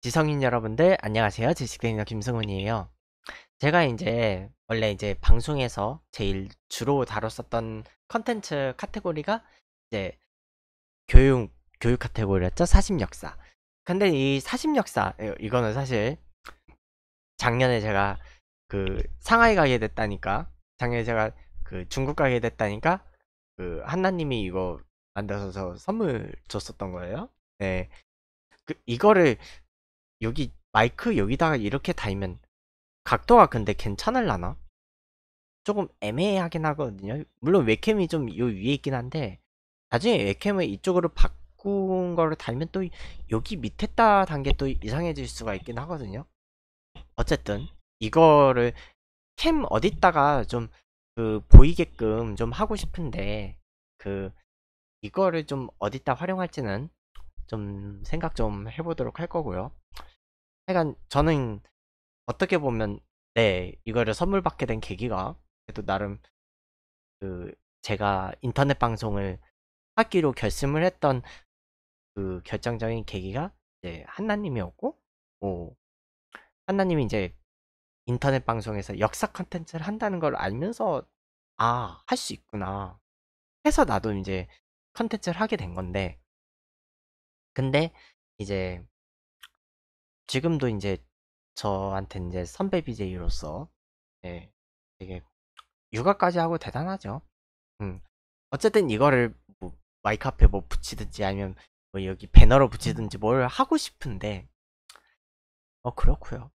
지성인 여러분들 안녕하세요 지식대리너 김승훈이에요 제가 이제 원래 이제 방송에서 제일 주로 다뤘었던 컨텐츠 카테고리가 이제 교육 교육 카테고리였죠 사심역사 근데 이 사심역사 이거는 사실 작년에 제가 그 상하이 가게 됐다니까 작년에 제가 그 중국 가게 됐다니까 그 한나님이 이거 만들어서 선물 줬었던 거예요 네그 이거를 여기 마이크 여기다가 이렇게 달면 각도가 근데 괜찮을라나? 조금 애매하긴 하거든요 물론 웹캠이 좀 요 위에 있긴 한데 나중에 웹캠을 이쪽으로 바꾼 거를 달면 또 여기 밑에다 단계 또 이상해질 수가 있긴 하거든요 어쨌든 이거를 캠 어디다가 좀 그 보이게끔 좀 하고 싶은데 그 이거를 좀 어디다 활용할지는 좀 생각 좀 해보도록 할 거고요 하여간 저는 어떻게 보면 네 이거를 선물 받게 된 계기가 그래도 나름 그 제가 인터넷 방송을 하기로 결심을 했던 그 결정적인 계기가 이제 한나님이었고 뭐 한나님이 이제 인터넷 방송에서 역사 컨텐츠를 한다는 걸 알면서 아 할 수 있구나 해서 나도 이제 컨텐츠를 하게 된 건데 근데 이제 지금도 이제 저한테 이제 선배 BJ로서 예, 되게 육아까지 하고 대단하죠. 음. 어쨌든 이거를 뭐 마이크 앞에 뭐 붙이든지 아니면 뭐 여기 배너로 붙이든지 뭘 하고 싶은데 어 그렇고요.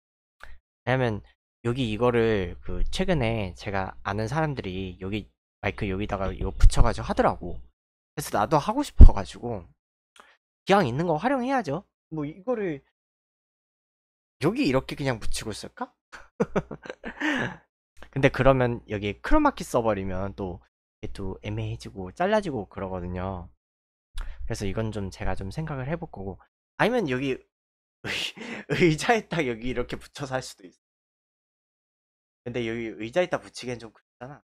왜냐면 여기 이거를 그 최근에 제가 아는 사람들이 여기 마이크 여기다가 이거 붙여가지고 하더라고. 그래서 나도 하고 싶어가지고 기왕 있는 거 활용해야죠. 뭐 이거를 여기 이렇게 그냥 붙이고 있을까? 근데 그러면 여기 크로마키 써버리면 또 이게 또 애매해지고 잘라지고 그러거든요. 그래서 이건 좀 제가 좀 생각을 해볼 거고 아니면 여기 의, 자에딱 여기 이렇게 붙여서 할 수도 있어. 근데 여기 의자에딱 붙이기엔 좀 그렇잖아.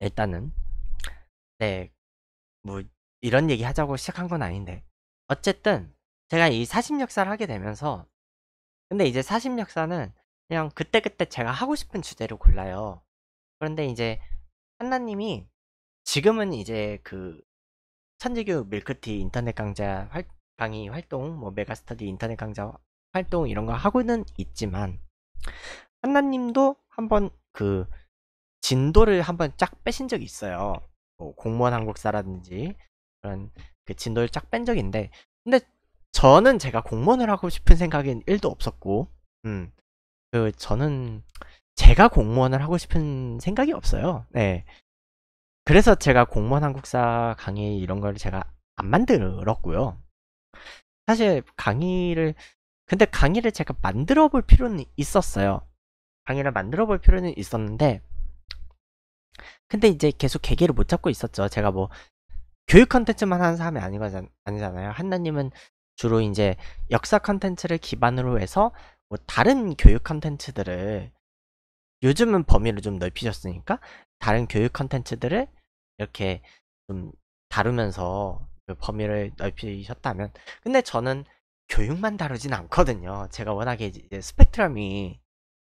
일단은 네뭐 이런 얘기 하자고 시작한 건 아닌데 어쨌든 제가 이 사심 역사를 하게 되면서 근데 이제 사심 역사는 그냥 그때그때 제가 하고 싶은 주제로 골라요. 그런데 이제 한나님이 지금은 이제 그 천지교 밀크티 인터넷 강좌 활, 강의 활동, 뭐 메가스터디 인터넷 강좌 활동 이런 거 하고는 있지만 한나님도 한번 그 진도를 한번 쫙 빼신 적이 있어요. 뭐 공무원 한국사라든지 그런 그 진도를 쫙 뺀 적인데 근데 저는 제가 공무원을 하고 싶은 생각엔 1도 없었고, 음, 그, 저는 제가 공무원을 하고 싶은 생각이 없어요. 네. 그래서 제가 공무원 한국사 강의 이런 걸 제가 안 만들었고요. 사실 강의를, 근데 강의를 제가 만들어 볼 필요는 있었어요. 강의를 만들어 볼 필요는 있었는데, 근데 이제 계속 계기를 못 잡고 있었죠. 제가 뭐 교육 컨텐츠만 하는 사람이 아니잖아요. 한나님은 주로 이제 역사 컨텐츠를 기반으로 해서 뭐 다른 교육 컨텐츠들을 요즘은 범위를 좀 넓히셨으니까 다른 교육 컨텐츠들을 이렇게 좀 다루면서 그 범위를 넓히셨다면 근데 저는 교육만 다루진 않거든요. 제가 워낙에 이제 스펙트럼이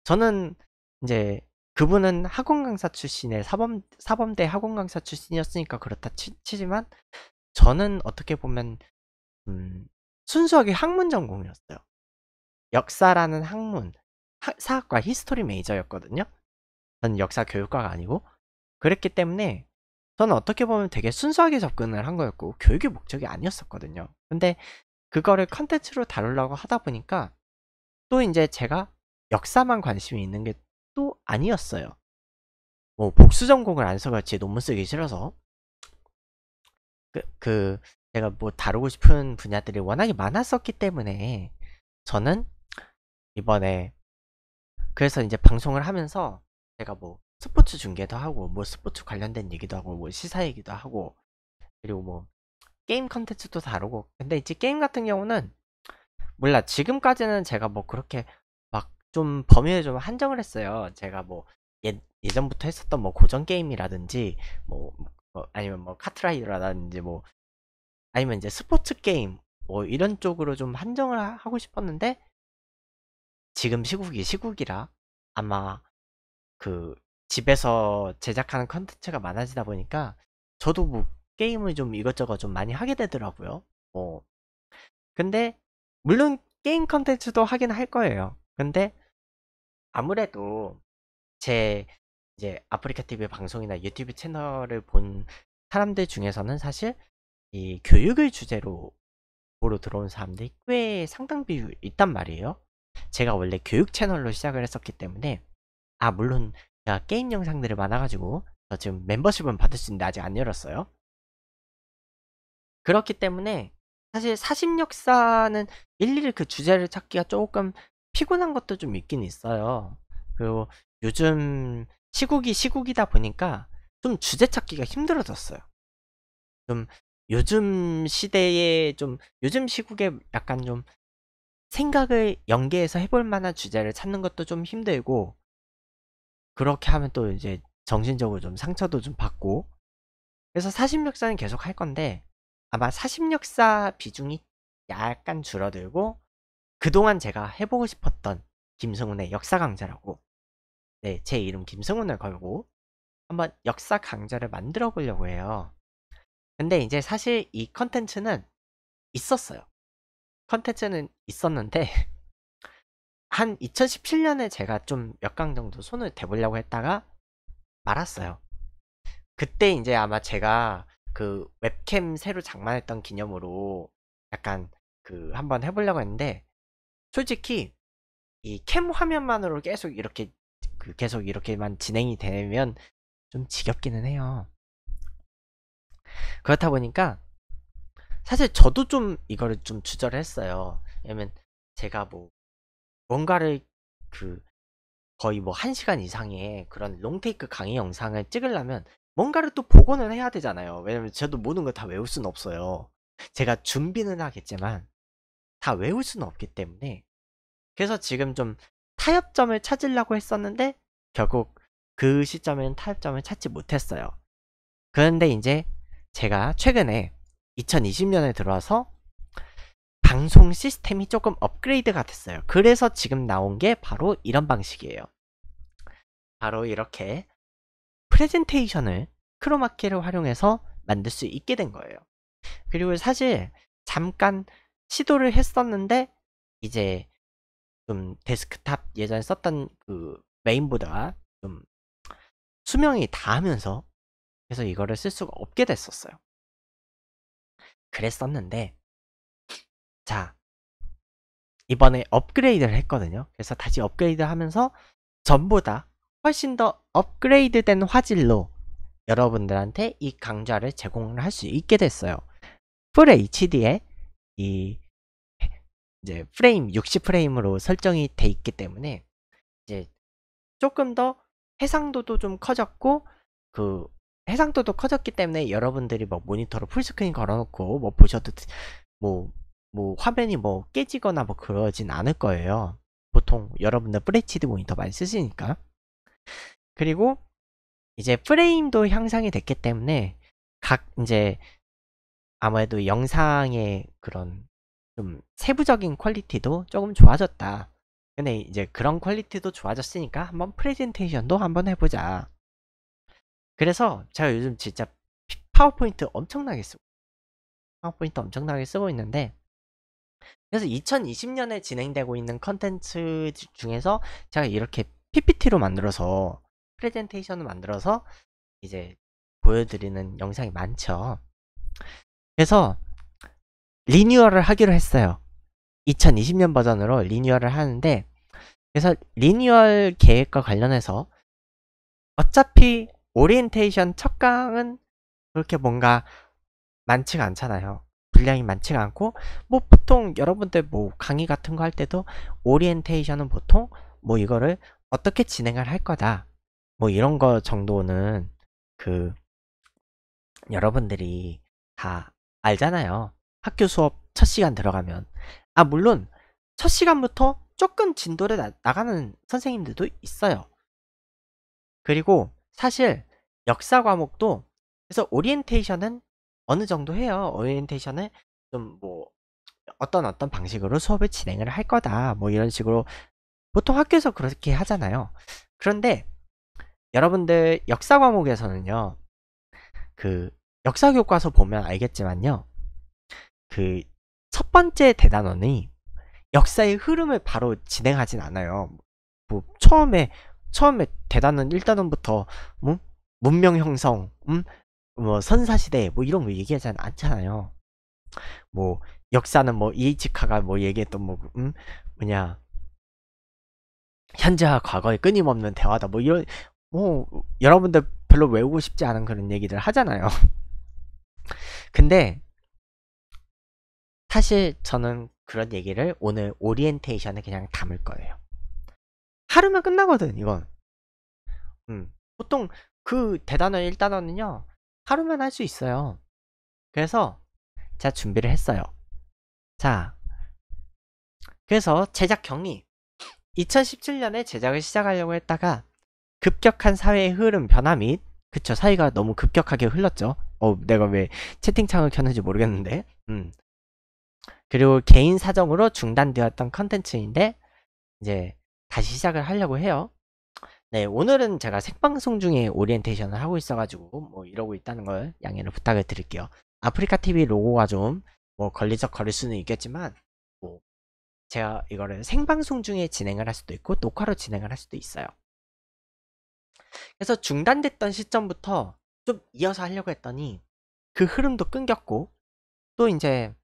저는 이제 그분은 학원 강사 출신의 사범 사범대 학원 강사 출신이었으니까 그렇다 치, 지만 저는 어떻게 보면 음, 순수하게 학문 전공이었어요. 역사라는 학문, 사학과 히스토리 메이저였거든요. 저는 역사 교육과가 아니고 그랬기 때문에 저는 어떻게 보면 되게 순수하게 접근을 한 거였고 교육의 목적이 아니었었거든요. 근데 그거를 컨텐츠로 다루려고 하다 보니까 또 이제 제가 역사만 관심이 있는 게 또 아니었어요. 뭐 복수 전공을 안 써봤지 논문 쓰기 싫어서 그, 그 제가 뭐 다루고 싶은 분야들이 워낙에 많았었기 때문에 저는 이번에 그래서 이제 방송을 하면서 제가 뭐 스포츠 중계도 하고 뭐 스포츠 관련된 얘기도 하고 뭐 시사 얘기도 하고 그리고 뭐 게임 컨텐츠도 다루고 근데 이제 게임 같은 경우는 몰라 지금까지는 제가 뭐 그렇게 막 좀 범위를 좀 한정을 했어요 제가 뭐 예, 예전부터 했었던 뭐 고전 게임이라든지 뭐, 뭐, 뭐 아니면 뭐 카트라이더라든지 뭐 아니면 이제 스포츠 게임 뭐 이런 쪽으로 좀 한정을 하- 고 싶었는데 지금 시국이 시국이라 아마 그 집에서 제작하는 컨텐츠가 많아지다 보니까 저도 뭐 게임을 좀 이것저것 좀 많이 하게 되더라고요. 뭐 근데 물론 게임 컨텐츠도 하긴 할 거예요. 근데 아무래도 제 이제 아프리카 TV 방송이나 유튜브 채널을 본 사람들 중에서는 사실 이 교육을 주제로 보러 들어온 사람들이 꽤 상당 비율 있단 말이에요. 제가 원래 교육 채널로 시작을 했었기 때문에 아 물론 제가 게임 영상들을 많아가지고 저 지금 멤버십은 받을 수 있는데 아직 안 열었어요. 그렇기 때문에 사실 사심 역사는 일일이 그 주제를 찾기가 조금 피곤한 것도 좀 있긴 있어요. 그리고 요즘 시국이 시국이다 보니까 좀 주제 찾기가 힘들어졌어요. 좀 요즘 시대에 좀 요즘 시국에 약간 좀 생각을 연계해서 해볼 만한 주제를 찾는 것도 좀 힘들고 그렇게 하면 또 이제 정신적으로 좀 상처도 좀 받고 그래서 사심역사는 계속 할 건데 아마 사심역사 비중이 약간 줄어들고 그동안 제가 해보고 싶었던 김성훈의 역사 강좌라고 네, 제 이름 김성훈을 걸고 한번 역사 강좌를 만들어 보려고 해요. 근데 이제 사실 이 컨텐츠는 있었어요. 컨텐츠는 있었는데 한 2017년에 제가 좀 몇 강 정도 손을 대보려고 했다가 말았어요. 그때 이제 아마 제가 그 웹캠 새로 장만했던 기념으로 약간 그 한번 해보려고 했는데 솔직히 이 캠 화면만으로 계속 이렇게 그 계속 이렇게만 진행이 되면 좀 지겹기는 해요. 그렇다 보니까 사실 저도 좀 이거를 좀 추절을 했어요. 왜냐면 제가 뭐 뭔가를 그 거의 뭐 1시간 이상의 그런 롱테이크 강의 영상을 찍으려면 뭔가를 또 복원을 해야 되잖아요. 왜냐면 저도 모든 걸 다 외울 수는 없어요. 제가 준비는 하겠지만 다 외울 수는 없기 때문에 그래서 지금 좀 타협점을 찾으려고 했었는데 결국 그 시점에는 타협점을 찾지 못했어요. 그런데 이제 제가 최근에 2020년에 들어와서 방송 시스템이 조금 업그레이드가 됐어요. 그래서 지금 나온 게 바로 이런 방식이에요. 바로 이렇게 프레젠테이션을 크로마키를 활용해서 만들 수 있게 된 거예요. 그리고 사실 잠깐 시도를 했었는데 이제 좀 데스크탑 예전에 썼던 그 메인보다 좀 수명이 다 하면서 그래서 이거를 쓸 수가 없게 됐었어요. 그랬었는데, 자, 이번에 업그레이드를 했거든요. 그래서 다시 업그레이드 하면서 전보다 훨씬 더 업그레이드 된 화질로 여러분들한테 이 강좌를 제공을 할 수 있게 됐어요. 풀 HD에 이 이제 프레임 60프레임으로 설정이 돼 있기 때문에 이제 조금 더 해상도도 좀 커졌고 그 해상도도 커졌기 때문에 여러분들이 뭐 모니터로 풀스크린 걸어놓고 뭐 보셔도 뭐뭐 뭐 화면이 뭐 깨지거나 뭐 그러진 않을 거예요. 보통 여러분들 f h 드 모니터 많이 쓰시니까. 그리고 이제 프레임도 향상이 됐기 때문에 각 이제 아무래도 영상의 그런 좀 세부적인 퀄리티도 조금 좋아졌다. 근데 이제 그런 퀄리티도 좋아졌으니까 한번 프레젠테이션도 한번 해보자. 그래서 제가 요즘 진짜 파워포인트 엄청나게 쓰고 파워포인트 엄청나게 쓰고 있는데 그래서 2020년에 진행되고 있는 컨텐츠 중에서 제가 이렇게 PPT로 만들어서 프레젠테이션을 만들어서 이제 보여드리는 영상이 많죠. 그래서 리뉴얼을 하기로 했어요. 2020년 버전으로 리뉴얼을 하는데 그래서 리뉴얼 계획과 관련해서 어차피 오리엔테이션 첫 강은 그렇게 뭔가 많지가 않잖아요. 분량이 많지가 않고 뭐 보통 여러분들 뭐 강의 같은 거 할 때도 오리엔테이션은 보통 뭐 이거를 어떻게 진행을 할 거다 뭐 이런 거 정도는 그 여러분들이 다 알잖아요. 학교 수업 첫 시간 들어가면 아 물론 첫 시간부터 조금 진도를 나, 가는 선생님들도 있어요. 그리고 사실 역사 과목도 그래서 오리엔테이션은 어느 정도 해요. 오리엔테이션은 좀뭐 어떤 어떤 방식으로 수업을 진행을 할 거다. 뭐 이런 식으로 보통 학교에서 그렇게 하잖아요. 그런데 여러분들 역사 과목에서는요. 그 역사 교과서 보면 알겠지만요. 그 첫 번째 대단원이 역사의 흐름을 바로 진행하진 않아요. 뭐 처음에 처음에 대단은 1단원부터 음? 문명 형성, 음? 뭐 선사시대 뭐 이런 거 얘기하지 않잖아요. 뭐 역사는 뭐 이치카가 뭐 얘기했던 뭐 음? 뭐냐 현재와 과거의 끊임없는 대화다 뭐 이런 뭐 여러분들 별로 외우고 싶지 않은 그런 얘기들 하잖아요. 근데 사실 저는 그런 얘기를 오늘 오리엔테이션에 그냥 담을 거예요. 하루면 끝나거든 이건 음, 음. 보통 그대단원1단원은요하루만할 수 있어요 그래서 제가 준비를 했어요 자 그래서 제작 경리 2017년에 제작을 시작하려고 했다가 급격한 사회의 흐름 변화 및 그쵸 사이가 너무 급격하게 흘렀죠 어 내가 왜 채팅창을 켰는지 모르겠는데 음 그리고 개인 사정으로 중단되었던 컨텐츠인데 이제 다시 시작을 하려고 해요. 네, 오늘은 제가 생방송 중에 오리엔테이션을 하고 있어가지고 뭐 이러고 있다는 걸 양해를 부탁을 드릴게요. 아프리카 TV 로고가 좀뭐 걸리적거릴 수는 있겠지만 뭐 제가 이거를 생방송 중에 진행을 할 수도 있고 녹화로 진행을 할 수도 있어요. 그래서 중단됐던 시점부터 좀 이어서 하려고 했더니 그 흐름도 끊겼고 또 이제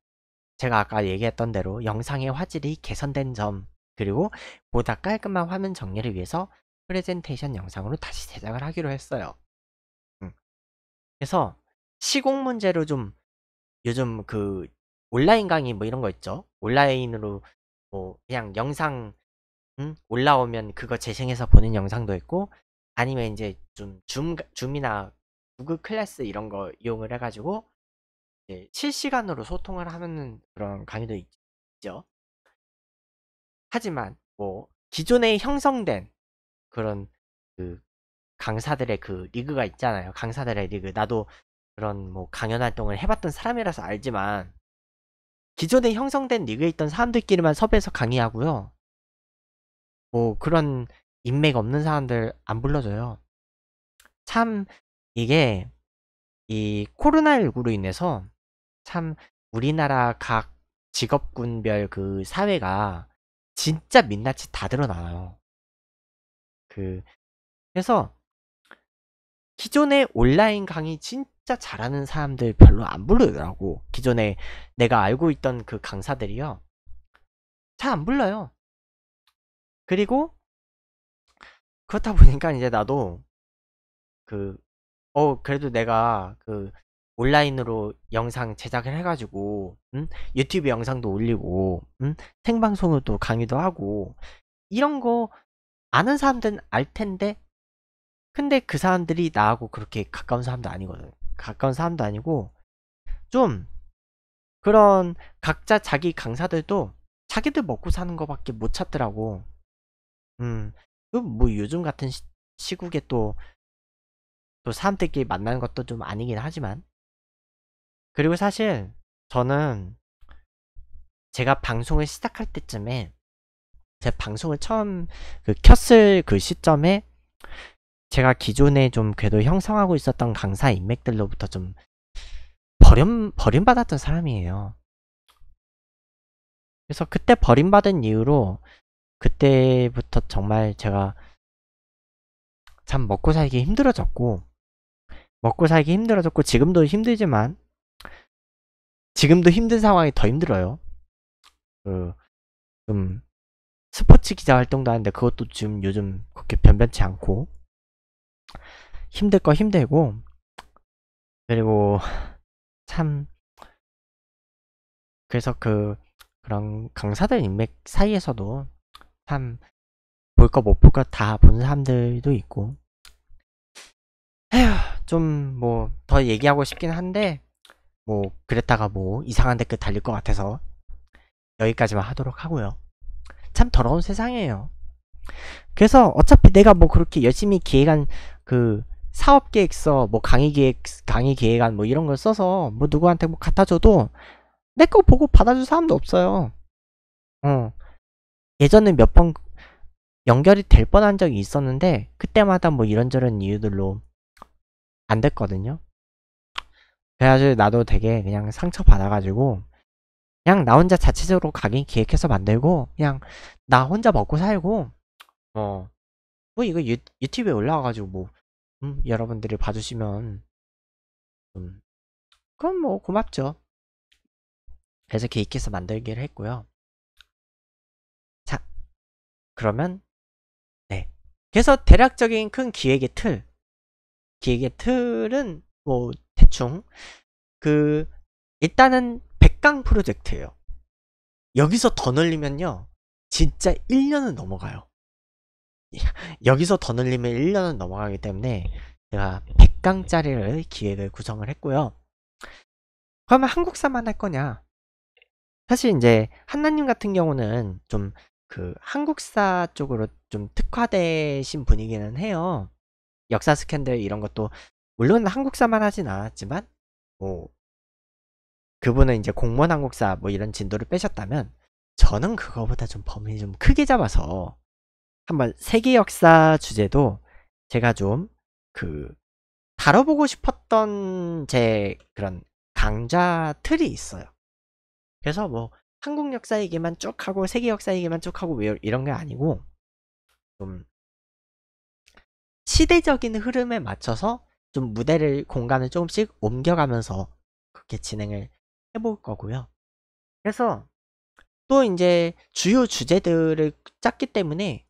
제가 아까 얘기했던 대로 영상의 화질이 개선된 점 그리고 보다 뭐 깔끔한 화면 정리를 위해서 프레젠테이션 영상으로 다시 제작을 하기로 했어요. 그래서 시공 문제로 좀 요즘 그 온라인 강의 뭐 이런 거 있죠. 온라인으로 뭐 그냥 영상 올라오면 그거 재생해서 보는 영상도 있고 아니면 이제 좀 줌, 줌이나 구글 클래스 이런 거 이용을 해가지고 실시간으로 소통을 하는 그런 강의도 있죠. 하지만 뭐 기존에 형성된 그런 그 강사들의 그 리그가 있잖아요. 강사들의 리그. 나도 그런 뭐 강연 활동을 해봤던 사람이라서 알지만 기존에 형성된 리그에 있던 사람들끼리만 섭외해서 강의하고요. 뭐 그런 인맥 없는 사람들 안 불러줘요. 참 이게 이 코로나19로 인해서 참 우리나라 각 직업군별 그 사회가 진짜 민낯이 다 드러나요. 그, 그래서 기존의 온라인 강의 진짜 잘하는 사람들 별로 안 부르더라고. 기존에 내가 알고 있던 그 강사들이요. 잘 안 불러요. 그리고 그렇다 보니까 이제 나도 그, 어, 그래도 내가 그 온라인으로 영상 제작을 해가지고 음? 유튜브 영상도 올리고 음? 생방송으로또 강의도 하고 이런 거 아는 사람들은 알 텐데 근데 그 사람들이 나하고 그렇게 가까운 사람도 아니거든 가까운 사람도 아니고 좀 그런 각자 자기 강사들도 자기들 먹고 사는 거밖에 못 찾더라고 음뭐 그 요즘 같은 시, 시국에 또 또 사람들끼리 만나는 것도 좀 아니긴 하지만 그리고 사실 저는 제가 방송을 시작할 때쯤에 제 방송을 처음 그 켰을 그 시점에 제가 기존에 좀 궤도 형성하고 있었던 강사 인맥들로부터 좀 버림, 버림받았던 사람이에요. 그래서 그때 버림받은 이후로 그때부터 정말 제가 참 먹고 살기 힘들어졌고 먹고 살기 힘들어졌고 지금도 힘들지만 지금도 힘든 상황이 더 힘들어요. 그, 음, 스포츠 기자 활동도 하는데 그것도 지금 요즘 그렇게 변변치 않고 힘들 거 힘들고 그리고 참 그래서 그 그런 강사들 인맥 사이에서도 참 볼 거 못 볼 거다본 사람들도 있고 에휴 좀뭐 더 얘기하고 싶긴 한데 뭐 그랬다가 뭐 이상한 댓글 달릴 것 같아서 여기까지만 하도록 하고요. 참 더러운 세상이에요. 그래서 어차피 내가 뭐 그렇게 열심히 기획한 그 사업 계획서, 뭐 강의 계획, 강의 계획안 뭐 이런 걸 써서 뭐 누구한테 뭐 갖다 줘도 내 거 보고 받아줄 사람도 없어요. 어. 예전에 몇 번 연결이 될 뻔한 적이 있었는데 그때마다 뭐 이런저런 이유들로 안 됐거든요. 그래가지고 나도 되게 그냥 상처받아가지고 그냥 나 혼자 자체적으로 가긴 기획해서 만들고 그냥 나 혼자 먹고 살고 어뭐 이거 유, 유튜브에 올라와가지고 뭐 음, 여러분들이 봐주시면 음, 그건뭐 고맙죠 그래서 기획해서 만들기를 했고요 자 그러면 네 그래서 대략적인 큰 기획의 틀 기획의 틀은 뭐 대충 그 일단은 100강 프로젝트예요. 여기서 더 늘리면요. 진짜 1년은 넘어가요. 여기서 더 늘리면 1년은 넘어가기 때문에 제가 100강짜리를 기획을 구성을 했고요. 그러면 한국사만 할 거냐? 사실 이제 한나님 같은 경우는 좀 그 한국사 쪽으로 좀 특화되신 분이기는 해요. 역사 스캔들 이런 것도 물론 한국사만 하진 않았지만 뭐 그분은 이제 공무원 한국사 뭐 이런 진도를 빼셨다면 저는 그거보다 좀 범위 좀 크게 잡아서 한번 세계 역사 주제도 제가 좀 그 다뤄보고 싶었던 제 그런 강좌 틀이 있어요. 그래서 뭐 한국 역사 얘기만 쭉 하고 세계 역사 얘기만 쭉 하고 뭐 이런 게 아니고 좀 시대적인 흐름에 맞춰서 좀 무대를 공간을 조금씩 옮겨가면서 그렇게 진행을 해볼 거고요. 그래서 또 이제 주요 주제들을 짰기 때문에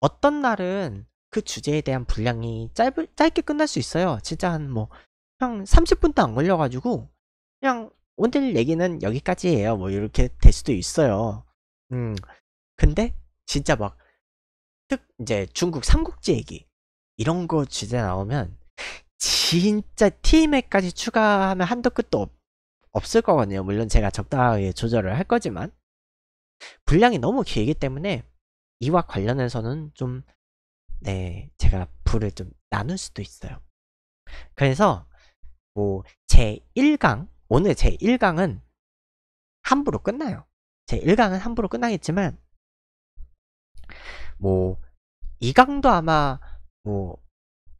어떤 날은 그 주제에 대한 분량이 짧, 짧게 끝날 수 있어요. 진짜 한 뭐, 형 30분도 안 걸려가지고, 그냥 오늘 얘기는 여기까지예요. 뭐, 이렇게 될 수도 있어요. 음, 근데 진짜 막, 특, 이제 중국 삼국지 얘기, 이런 거 주제 나오면 진짜 팀에까지 추가하면 한도 끝도 없, 없을 거거든요. 물론 제가 적당하게 조절을 할 거지만 분량이 너무 길기 때문에 이와 관련해서는 좀 네, 제가 불을 좀 나눌 수도 있어요. 그래서 뭐 제 1강 오늘 제 1강은 함부로 끝나요. 제 1강은 함부로 끝나겠지만 뭐 2강도 아마 뭐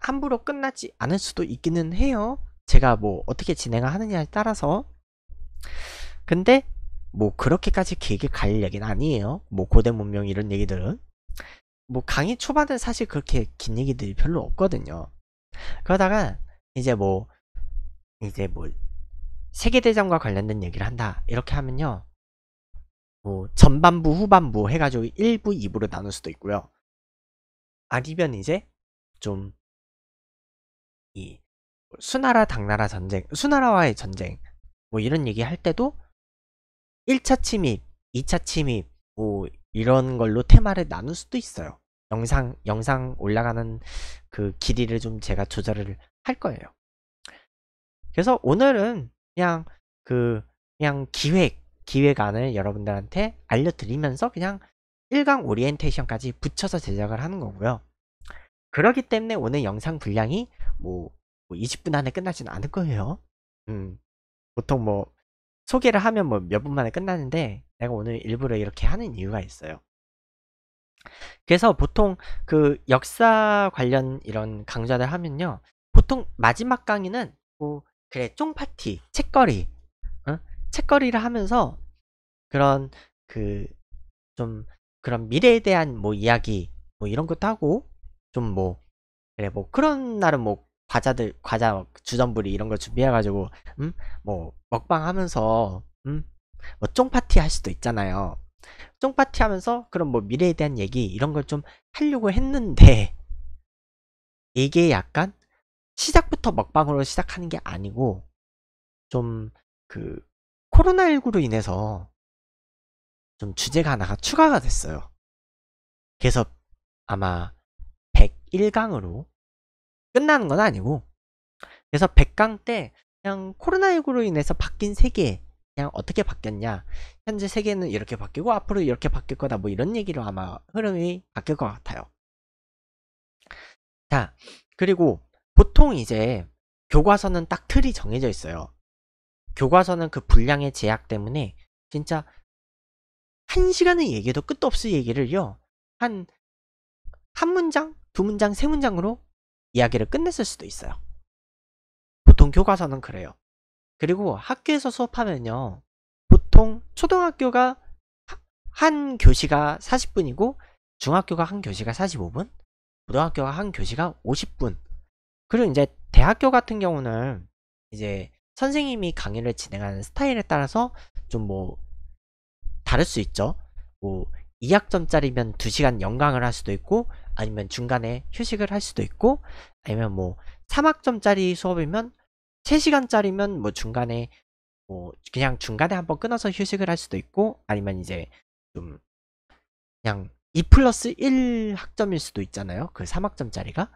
함부로 끝나지 않을 수도 있기는 해요. 제가 뭐 어떻게 진행을 하느냐에 따라서. 근데 뭐 그렇게까지 길게 갈 얘기는 아니에요. 뭐 고대 문명 이런 얘기들은. 뭐 강의 초반은 사실 그렇게 긴 얘기들이 별로 없거든요. 그러다가 이제 뭐 이제 뭐 세계대전과 관련된 얘기를 한다 이렇게 하면요 뭐 전반부 후반부 해가지고 1부 2부로 나눌 수도 있고요 아니면 이제 좀이 뭐 수나라 당나라 전쟁, 수나라와의 전쟁 뭐 이런 얘기 할 때도 1차 침입, 2차 침입 뭐 이런 걸로 테마를 나눌 수도 있어요. 영상 영상 올라가는 그 길이를 좀 제가 조절을 할 거예요. 그래서 오늘은 그냥 그 그냥 기획 기획안을 여러분들한테 알려드리면서 그냥 1강 오리엔테이션까지 붙여서 제작을 하는 거고요. 그러기 때문에 오늘 영상 분량이 뭐, 뭐 20분 안에 끝나진 않을 거예요. 음, 보통 뭐 소개를 하면 뭐 몇 분 만에 끝나는데 내가 오늘 일부러 이렇게 하는 이유가 있어요. 그래서 보통 그 역사 관련 이런 강좌들 하면요. 보통 마지막 강의는 뭐 그래 쫑파티, 책거리, 어? 책거리를 하면서 그런 그 좀 그런 미래에 대한 뭐 이야기 뭐 이런 것도 하고 좀 뭐, 그래, 예, 뭐, 그런 날은 뭐, 과자들, 과자, 주전부리 이런 걸 준비해가지고, 음? 뭐, 먹방 하면서, 음? 뭐, 쫑파티 할 수도 있잖아요. 쫑파티 하면서, 그런 뭐, 미래에 대한 얘기, 이런 걸 좀 하려고 했는데, 이게 약간, 시작부터 먹방으로 시작하는 게 아니고, 좀, 그, 코로나19로 인해서, 좀 주제가 하나가 추가가 됐어요. 그래서 아마 101강으로 끝나는 건 아니고 그래서 100강 때 그냥 코로나19로 인해서 바뀐 세계 그냥 어떻게 바뀌었냐 현재 세계는 이렇게 바뀌고 앞으로 이렇게 바뀔 거다 뭐 이런 얘기로 아마 흐름이 바뀔 것 같아요 자 그리고 보통 이제 교과서는 딱 틀이 정해져 있어요 교과서는 그 분량의 제약 때문에 진짜 한시간의얘기도 끝도 없이 얘기를요 한 한 문장 두 문장, 세 문장으로 이야기를 끝냈을 수도 있어요. 보통 교과서는 그래요. 그리고 학교에서 수업하면요. 보통 초등학교가 한 교시가 40분이고 중학교가 한 교시가 45분, 고등학교가 한 교시가 50분. 그리고 이제 대학교 같은 경우는 이제 선생님이 강의를 진행하는 스타일에 따라서 좀 뭐 다를 수 있죠. 뭐 2학점짜리면 2시간 연강을 할 수도 있고 아니면 중간에 휴식을 할 수도 있고 아니면 뭐 3학점짜리 수업이면 3시간짜리면 뭐 중간에 뭐 그냥 중간에 한번 끊어서 휴식을 할 수도 있고 아니면 이제 좀 그냥 2 플러스 1 학점일 수도 있잖아요 그 3학점짜리가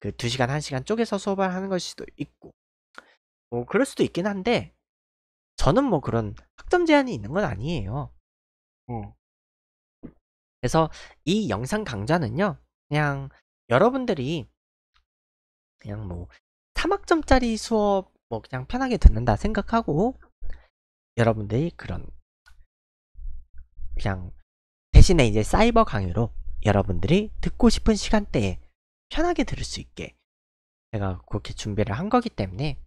그 2시간 1시간 쪼개서 수업을 하는 걸 수도 있고 뭐 그럴 수도 있긴 한데 저는 뭐 그런 학점 제한이 있는 건 아니에요 어. 그래서 이 영상 강좌는요 그냥 여러분들이 그냥 뭐 3학점짜리 수업 뭐 그냥 편하게 듣는다 생각하고 여러분들이 그런 그냥 대신에 이제 사이버 강의로 여러분들이 듣고 싶은 시간대에 편하게 들을 수 있게 제가 그렇게 준비를 한 거기 때문에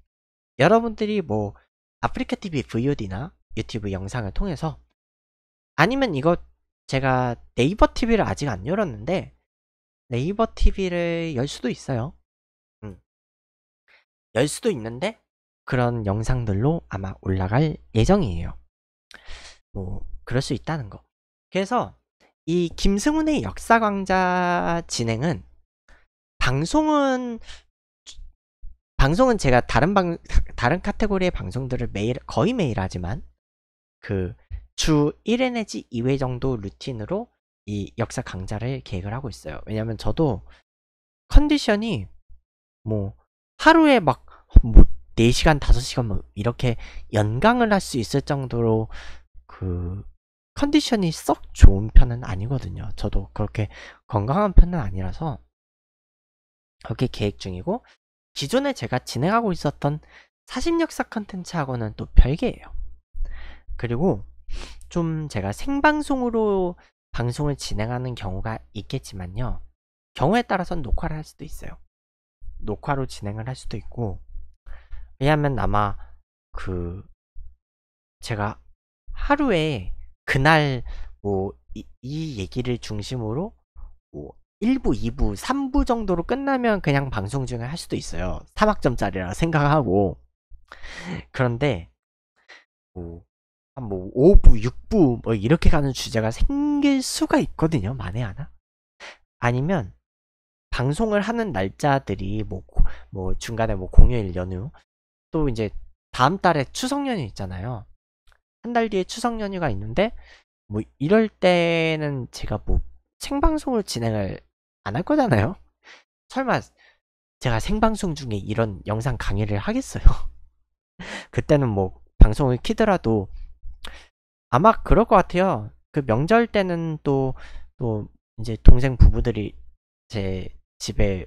여러분들이 뭐 아프리카 TV VOD나 유튜브 영상을 통해서 아니면 이거 제가 네이버 TV를 아직 안 열었는데 네이버 TV를 열 수도 있어요. 음. 열 수도 있는데 그런 영상들로 아마 올라갈 예정이에요. 뭐 그럴 수 있다는 거. 그래서 이 김승훈의 역사 강좌 진행은 방송은 방송은 제가 다른 방 다른 카테고리의 방송들을 매일 거의 매일 하지만 그 주 1회 내지 2회 정도 루틴으로 이 역사 강좌를 계획을 하고 있어요. 왜냐면 저도 컨디션이 뭐 하루에 막 뭐 4시간, 5시간 뭐 이렇게 연강을 할 수 있을 정도로 그 컨디션이 썩 좋은 편은 아니거든요. 저도 그렇게 건강한 편은 아니라서 그렇게 계획 중이고 기존에 제가 진행하고 있었던 사심역사 컨텐츠하고는 또 별개예요. 그리고 좀 제가 생방송으로 방송을 진행하는 경우가 있겠지만요. 경우에 따라서 녹화를 할 수도 있어요. 녹화로 진행을 할 수도 있고, 왜냐하면 아마 그 제가 하루에 그날 뭐 이 얘기를 중심으로 뭐 1부, 2부, 3부 정도로 끝나면 그냥 방송 중에 할 수도 있어요. 3학점짜리라 생각하고 그런데 뭐뭐 5부, 6부 뭐 이렇게 가는 주제가 생길 수가 있거든요. 만에 하나. 아니면 방송을 하는 날짜들이 뭐, 뭐 중간에 뭐 공휴일 연휴 또 이제 다음 달에 추석 연휴 있잖아요. 한 달 뒤에 추석 연휴가 있는데 뭐 이럴 때는 제가 뭐 생방송을 진행을 안 할 거잖아요. 설마 제가 생방송 중에 이런 영상 강의를 하겠어요. 그때는 뭐 방송을 키더라도 아마 그럴 것 같아요. 그 명절 때는 또, 또, 이제 동생 부부들이 제 집에,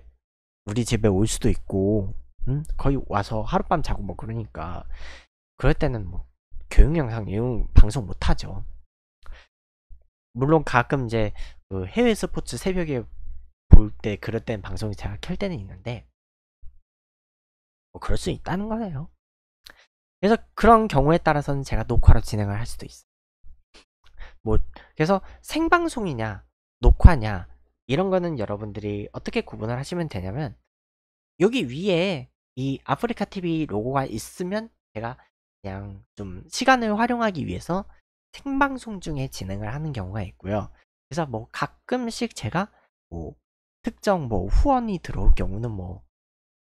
우리 집에 올 수도 있고, 음? 거의 와서 하룻밤 자고 뭐 그러니까. 그럴 때는 뭐, 교육 영상 이용 방송 못 하죠. 물론 가끔 이제, 그 해외 스포츠 새벽에 볼 때, 그럴 때는 방송이 제가 켤 때는 있는데, 뭐 그럴 수 있다는 거네요. 그래서 그런 경우에 따라서는 제가 녹화로 진행을 할 수도 있어요. 뭐 그래서 생방송이냐 녹화냐 이런 거는 여러분들이 어떻게 구분을 하시면 되냐면 여기 위에 이 아프리카 TV 로고가 있으면 제가 그냥 좀 시간을 활용하기 위해서 생방송 중에 진행을 하는 경우가 있고요. 그래서 뭐 가끔씩 제가 뭐 특정 뭐 후원이 들어올 경우는 뭐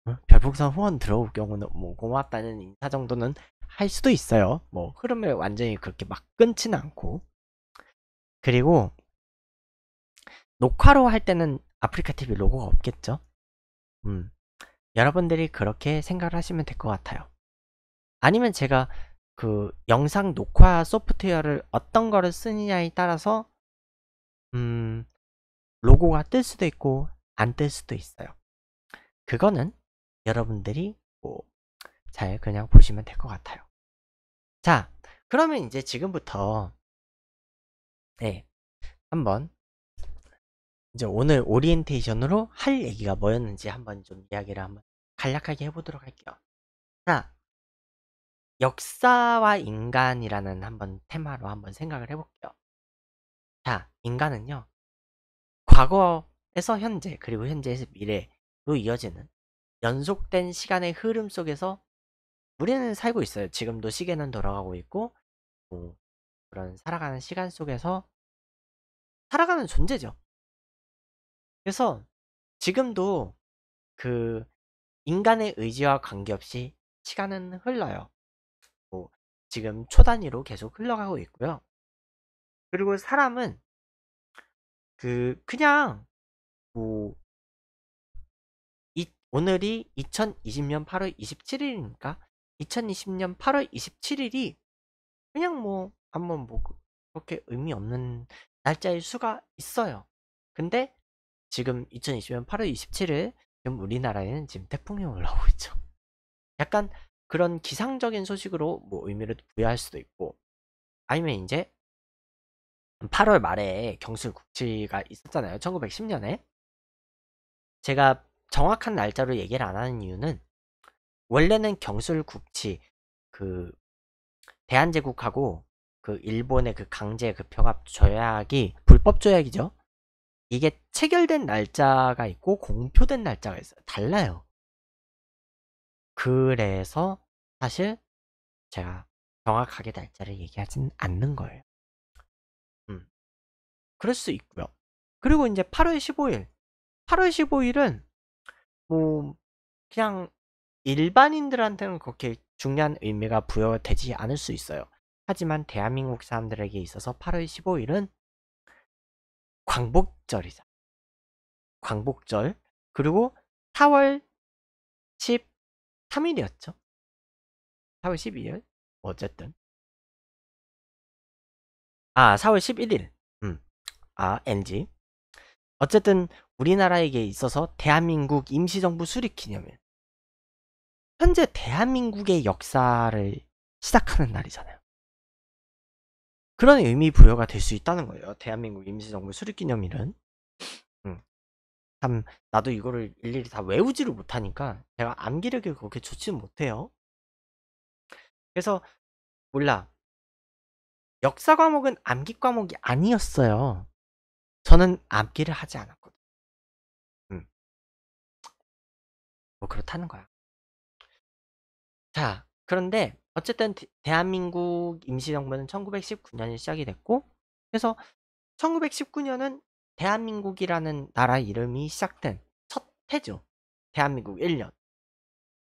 어? 별풍선 후원 들어올 경우는 뭐 고맙다는 인사 정도는 할 수도 있어요. 뭐 흐름을 완전히 그렇게 막끊지는 않고 그리고 녹화로 할 때는 아프리카 TV 로고가 없겠죠? 음. 여러분들이 그렇게 생각을 하시면 될 것 같아요. 아니면 제가 그 영상 녹화 소프트웨어를 어떤 거를 쓰느냐에 따라서 음, 로고가 뜰 수도 있고 안 뜰 수도 있어요. 그거는 여러분들이 뭐잘 그냥 보시면 될 것 같아요. 자, 그러면 이제 지금부터 네. 한번 이제 오늘 오리엔테이션으로 할 얘기가 뭐였는지 한번 좀 이야기를 한번 간략하게 해보도록 할게요. 하나, 역사와 인간이라는 한번 테마로 한번 생각을 해볼게요. 자, 인간은요, 과거에서 현재, 그리고 현재에서 미래로 이어지는 연속된 시간의 흐름 속에서 우리는 살고 있어요. 지금도 시계는 돌아가고 있고, 뭐 그런 살아가는 시간 속에서 살아가는 존재죠. 그래서 지금도 그 인간의 의지와 관계없이 시간은 흘러요. 뭐 지금 초단위로 계속 흘러가고 있고요. 그리고 사람은 그 그냥 뭐 오늘이 2020년 8월 27일이니까 2020년 8월 27일이 그냥 뭐 한번 뭐 그 그렇게 의미 없는 날짜일 수가 있어요. 근데 지금 2020년 8월 27일 지금 우리나라에는 지금 태풍이 올라오고 있죠. 약간 그런 기상적인 소식으로 뭐 의미를 부여할 수도 있고 아니면 이제 8월 말에 경술 국치가 있었잖아요. 1910년에. 제가 정확한 날짜로 얘기를 안 하는 이유는 원래는 경술 국치 그 대한제국하고 그 일본의 그 강제 그 평합 조약이 불법 조약이죠. 이게 체결된 날짜가 있고 공표된 날짜가 있어요. 달라요. 그래서 사실 제가 정확하게 날짜를 얘기하진 않는 거예요. 음. 그럴 수 있고요. 그리고 이제 8월 15일. 8월 15일은 뭐 그냥 일반인들한테는 그렇게 중요한 의미가 부여되지 않을 수 있어요. 하지만 대한민국 사람들에게 있어서 8월 15일은 광복절이자 광복절. 그리고 4월 13일이었죠. 4월 12일? 어쨌든. 아, 4월 11일. 음. 아, NG. 어쨌든 우리나라에게 있어서 대한민국 임시정부 수립 기념일. 현재 대한민국의 역사를 시작하는 날이잖아요. 그런 의미 부여가 될 수 있다는 거예요. 대한민국 임시정부 수립기념일은. 음. 참 나도 이거를 일일이 다 외우지를 못하니까 제가 암기력이 그렇게 좋지는 못해요. 그래서 몰라. 역사 과목은 암기 과목이 아니었어요. 저는 암기를 하지 않았거든요. 음. 뭐 그렇다는 거야. 자, 그런데 어쨌든 대한민국 임시정부는 1 9 1 9년에 시작이 됐고 그래서 1919년은 대한민국이라는 나라 이름이 시작된 첫 해죠. 대한민국 1년.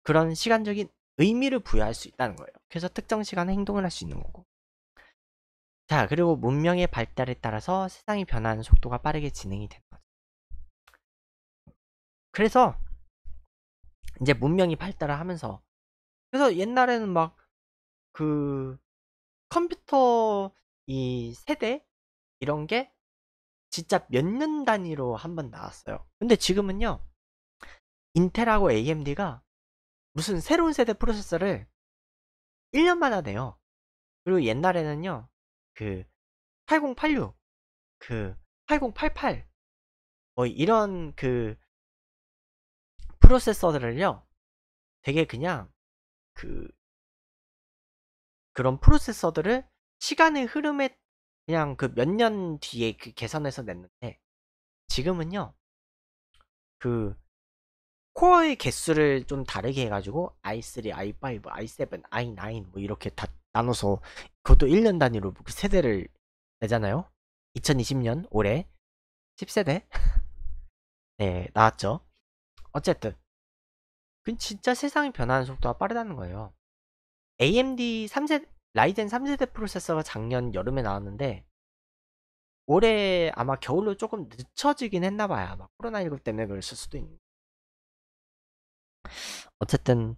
그런 시간적인 의미를 부여할 수 있다는 거예요. 그래서 특정 시간에 행동을 할 수 있는 거고. 자, 그리고 문명의 발달에 따라서 세상이 변하는 속도가 빠르게 진행이 되는 거죠. 그래서 이제 문명이 발달을 하면서 그래서 옛날에는 막 그 컴퓨터 이 세대 이런 게 진짜 몇 년 단위로 한번 나왔어요. 근데 지금은요. 인텔하고 AMD가 무슨 새로운 세대 프로세서를 1년만 하네요. 그리고 옛날에는요. 그 8086, 그 8088, 뭐 이런 그 프로세서들을요. 되게 그냥 그 그런 프로세서들을 시간의 흐름에 그냥 그 몇 년 뒤에 그 계산해서 냈는데 지금은요 그 코어의 개수를 좀 다르게 해가지고 i3, i5, i7, i9 뭐 이렇게 다 나눠서 그것도 1년 단위로 뭐 그 세대를 내잖아요 2020년 올해 10세대 네 나왔죠 어쨌든 그 진짜 세상이 변하는 속도가 빠르다는 거예요. AMD 3세 라이젠 3세대 프로세서가 작년 여름에 나왔는데 올해 아마 겨울로 조금 늦춰지긴 했나 봐요. 아마 코로나19 때문에 그랬을 수도 있는. 어쨌든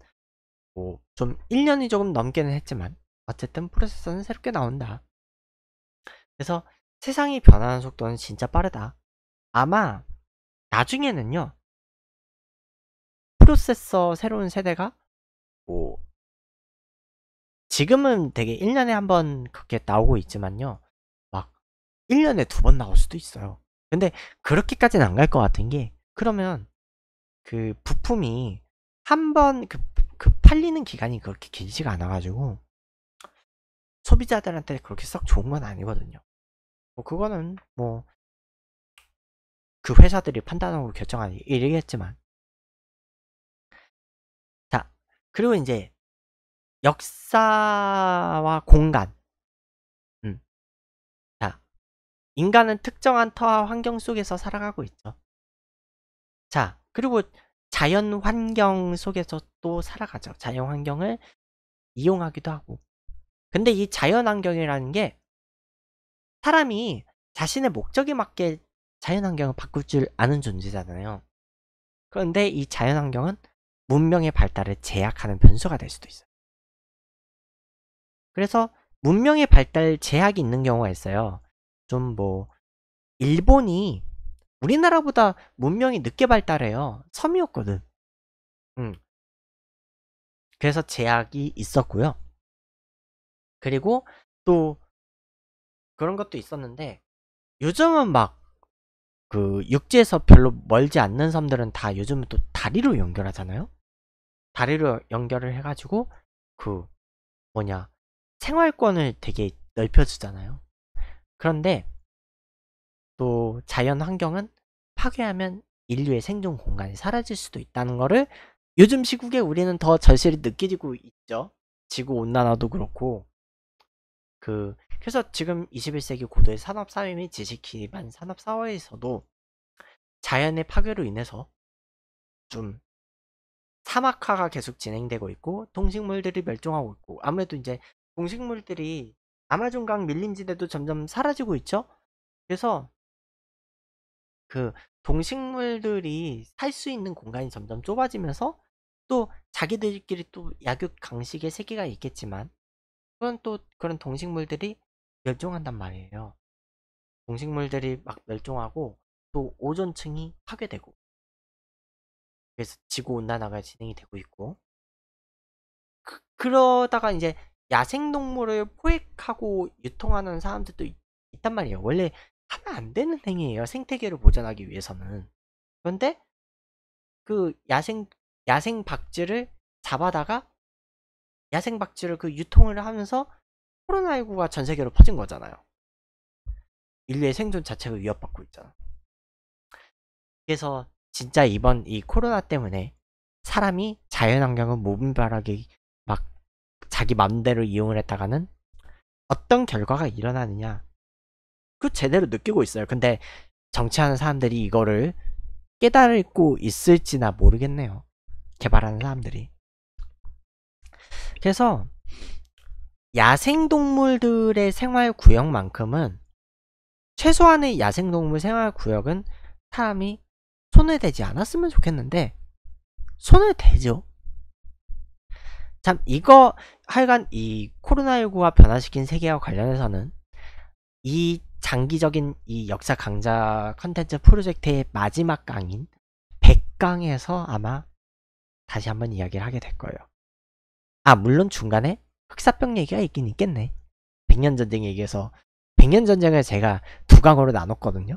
뭐좀 1년이 조금 넘게는 했지만 어쨌든 프로세서는 새롭게 나온다. 그래서 세상이 변하는 속도는 진짜 빠르다. 아마 나중에는요. 프로세서 새로운 세대가 뭐 지금은 되게 1년에 한 번 그렇게 나오고 있지만요. 막 1년에 두 번 나올 수도 있어요. 근데 그렇게까지는 안 갈 것 같은 게 그러면 그 부품이 한 번그 그 팔리는 기간이 그렇게 길지가 않아가지고 소비자들한테 그렇게 썩 좋은 건 아니거든요. 뭐 그거는 뭐 그 회사들이 판단하고 결정하는 일이겠지만 그리고 이제 역사와 공간. 음. 자, 인간은 특정한 터와 환경 속에서 살아가고 있죠. 자, 그리고 자연 환경 속에서 또 살아가죠. 자연 환경을 이용하기도 하고. 근데 이 자연 환경이라는 게 사람이 자신의 목적에 맞게 자연 환경을 바꿀 줄 아는 존재잖아요. 그런데 이 자연 환경은 문명의 발달을 제약하는 변수가 될 수도 있어요. 그래서 문명의 발달 제약이 있는 경우가 있어요. 좀 뭐 일본이 우리나라보다 문명이 늦게 발달해요. 섬이었거든. 음. 그래서 제약이 있었고요. 그리고 또 그런 것도 있었는데 요즘은 막 그 육지에서 별로 멀지 않는 섬들은 다 요즘은 또 다리로 연결하잖아요. 다리를 연결을 해가지고 그 뭐냐 생활권을 되게 넓혀주잖아요. 그런데 또 자연 환경은 파괴하면 인류의 생존 공간이 사라질 수도 있다는 거를 요즘 시국에 우리는 더 절실히 느끼고 있죠. 지구 온난화도 그렇고 그 그래서 지금 21세기 고도의 산업 사회 및 지식 기반 산업 사회에서도 자연의 파괴로 인해서 좀 사막화가 계속 진행되고 있고 동식물들이 멸종하고 있고 아무래도 이제 동식물들이 아마존강 밀림지대도 점점 사라지고 있죠. 그래서 그 동식물들이 살 수 있는 공간이 점점 좁아지면서 또 자기들끼리 또 약육 강식의 세계가 있겠지만 그건 또 그런 동식물들이 멸종한단 말이에요. 동식물들이 막 멸종하고 또 오존층이 파괴되고 그래서 지구 온난화가 진행이 되고 있고 그, 그러다가 이제 야생 동물을 포획하고 유통하는 사람들도 있, 단 말이에요. 원래 하면 안 되는 행위예요. 생태계를 보전하기 위해서는. 그런데 그 야생 야생 박쥐를 잡아다가 야생 박쥐를 그 유통을 하면서 코로나19가 전 세계로 퍼진 거잖아요. 인류의 생존 자체가 위협받고 있잖아. 그래서 진짜 이번 이 코로나 때문에 사람이 자연환경을 무분별하게 막 자기 맘대로 이용을 했다가는 어떤 결과가 일어나느냐 그 제대로 느끼고 있어요. 근데 정치하는 사람들이 이거를 깨달고 있을지나 모르겠네요. 개발하는 사람들이. 그래서 야생동물들의 생활 구역만큼은 최소한의 야생동물 생활 구역은 사람이 손해되지 않았으면 좋겠는데 손해되죠. 참 이거 하여간 이 코로나19와 변화시킨 세계와 관련해서는 이 장기적인 이 역사 강좌 컨텐츠 프로젝트의 마지막 강인 100강에서 아마 다시 한번 이야기를 하게 될 거예요. 아 물론 중간에 흑사병 얘기가 있긴 있겠네. 백년 전쟁 얘기에서 백년 전쟁을 제가 두 강으로 나눴거든요.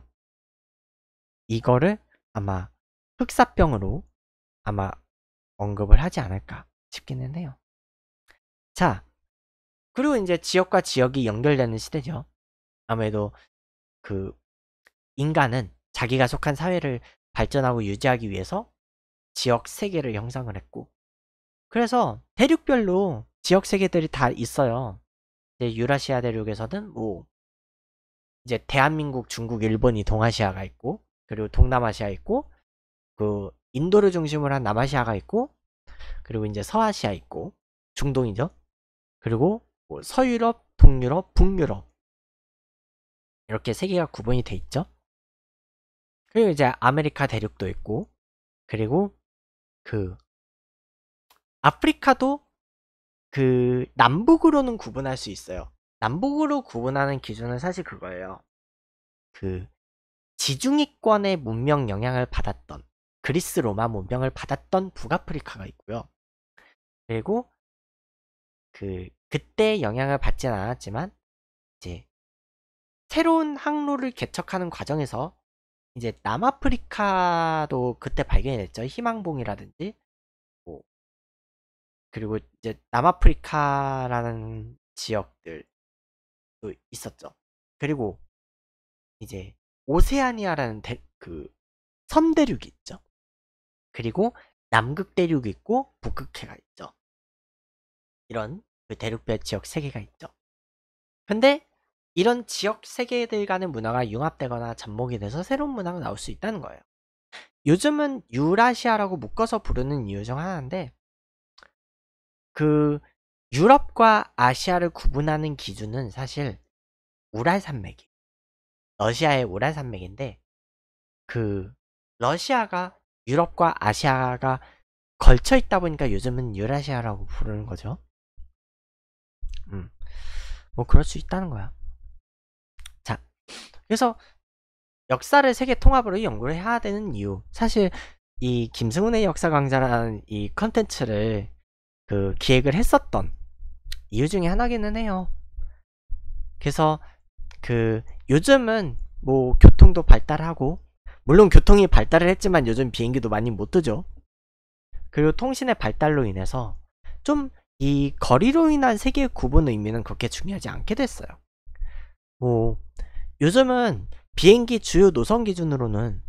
이거를 아마 흑사병으로 아마 언급을 하지 않을까 싶기는 해요. 자, 그리고 이제 지역과 지역이 연결되는 시대죠. 아무래도 그 인간은 자기가 속한 사회를 발전하고 유지하기 위해서 지역 세계를 형성을 했고 그래서 대륙별로 지역 세계들이 다 있어요. 이제 유라시아 대륙에서는 뭐 이제 대한민국, 중국, 일본이 동아시아가 있고 그리고 동남아시아 있고 그 인도를 중심으로 한 남아시아가 있고 그리고 이제 서아시아 있고 중동이죠. 그리고 뭐 서유럽, 동유럽, 북유럽 이렇게 세 개가 구분이 돼 있죠. 그리고 이제 아메리카 대륙도 있고 그리고 그 아프리카도 그 남북으로는 구분할 수 있어요. 남북으로 구분하는 기준은 사실 그거예요. 그 지중해권의 문명 영향을 받았던 그리스 로마 문명을 받았던 북아프리카가 있고요. 그리고 그 그때 영향을 받진 않았지만 이제 새로운 항로를 개척하는 과정에서 이제 남아프리카도 그때 발견이 됐죠. 희망봉이라든지 뭐 그리고 이제 남아프리카라는 지역들도 있었죠. 그리고 이제 오세아니아라는 대, 그 섬대륙이 있죠. 그리고 남극 대륙이 있고 북극해가 있죠. 이런 그 대륙별 지역 세 개가 있죠. 근데 이런 지역 세계들 간의 문화가 융합되거나 접목이 돼서 새로운 문화가 나올 수 있다는 거예요. 요즘은 유라시아라고 묶어서 부르는 이유 중 하나인데 그 유럽과 아시아를 구분하는 기준은 사실 우랄 산맥이 러시아의 우랄산맥인데 그 러시아가 유럽과 아시아가 걸쳐 있다 보니까 요즘은 유라시아라고 부르는 거죠. 음, 뭐 그럴 수 있다는 거야. 자, 그래서 역사를 세계 통합으로 연구를 해야 되는 이유. 사실 이 김승훈의 역사 강좌라는 이 컨텐츠를 그 기획을 했었던 이유 중에 하나기는 해요. 그래서 그 요즘은 뭐 교통도 발달하고 물론 교통이 발달을 했지만 요즘 비행기도 많이 못 뜨죠. 그리고 통신의 발달로 인해서 좀 이 거리로 인한 세계 구분 의미는 그렇게 중요하지 않게 됐어요. 뭐 요즘은 비행기 주요 노선 기준으로는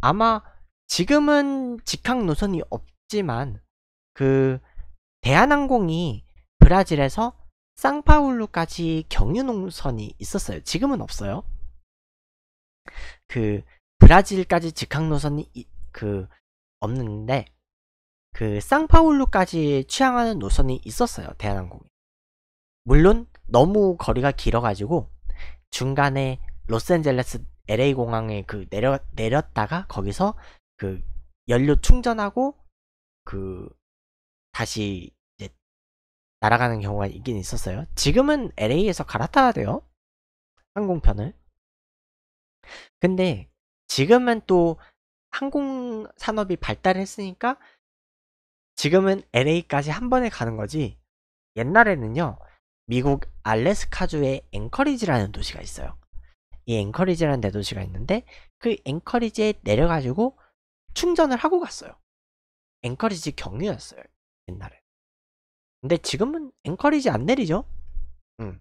아마 지금은 직항 노선이 없지만 그 대한항공이 브라질에서 쌍파울루까지 경유 노선이 있었어요. 지금은 없어요. 그 브라질까지 직항 노선이 그 없는데 그쌍파울루까지 취항하는 노선이 있었어요. 대한항공에. 물론 너무 거리가 길어가지고 중간에 로스앤젤레스 LA 공항에 그 내려 내렸다가 거기서 그 연료 충전하고 그 다시 날아가는 경우가 있긴 있었어요. 지금은 LA에서 갈아타야 돼요. 항공편을. 근데 지금은 또 항공 산업이 발달했으니까 지금은 LA까지 한 번에 가는 거지. 옛날에는요. 미국 알래스카주의 앵커리지라는 도시가 있어요. 이 앵커리지라는 대도시가 있는데 그 앵커리지에 내려가지고 충전을 하고 갔어요. 앵커리지 경유였어요. 옛날에. 근데 지금은 앵커리지 안 내리죠. 음.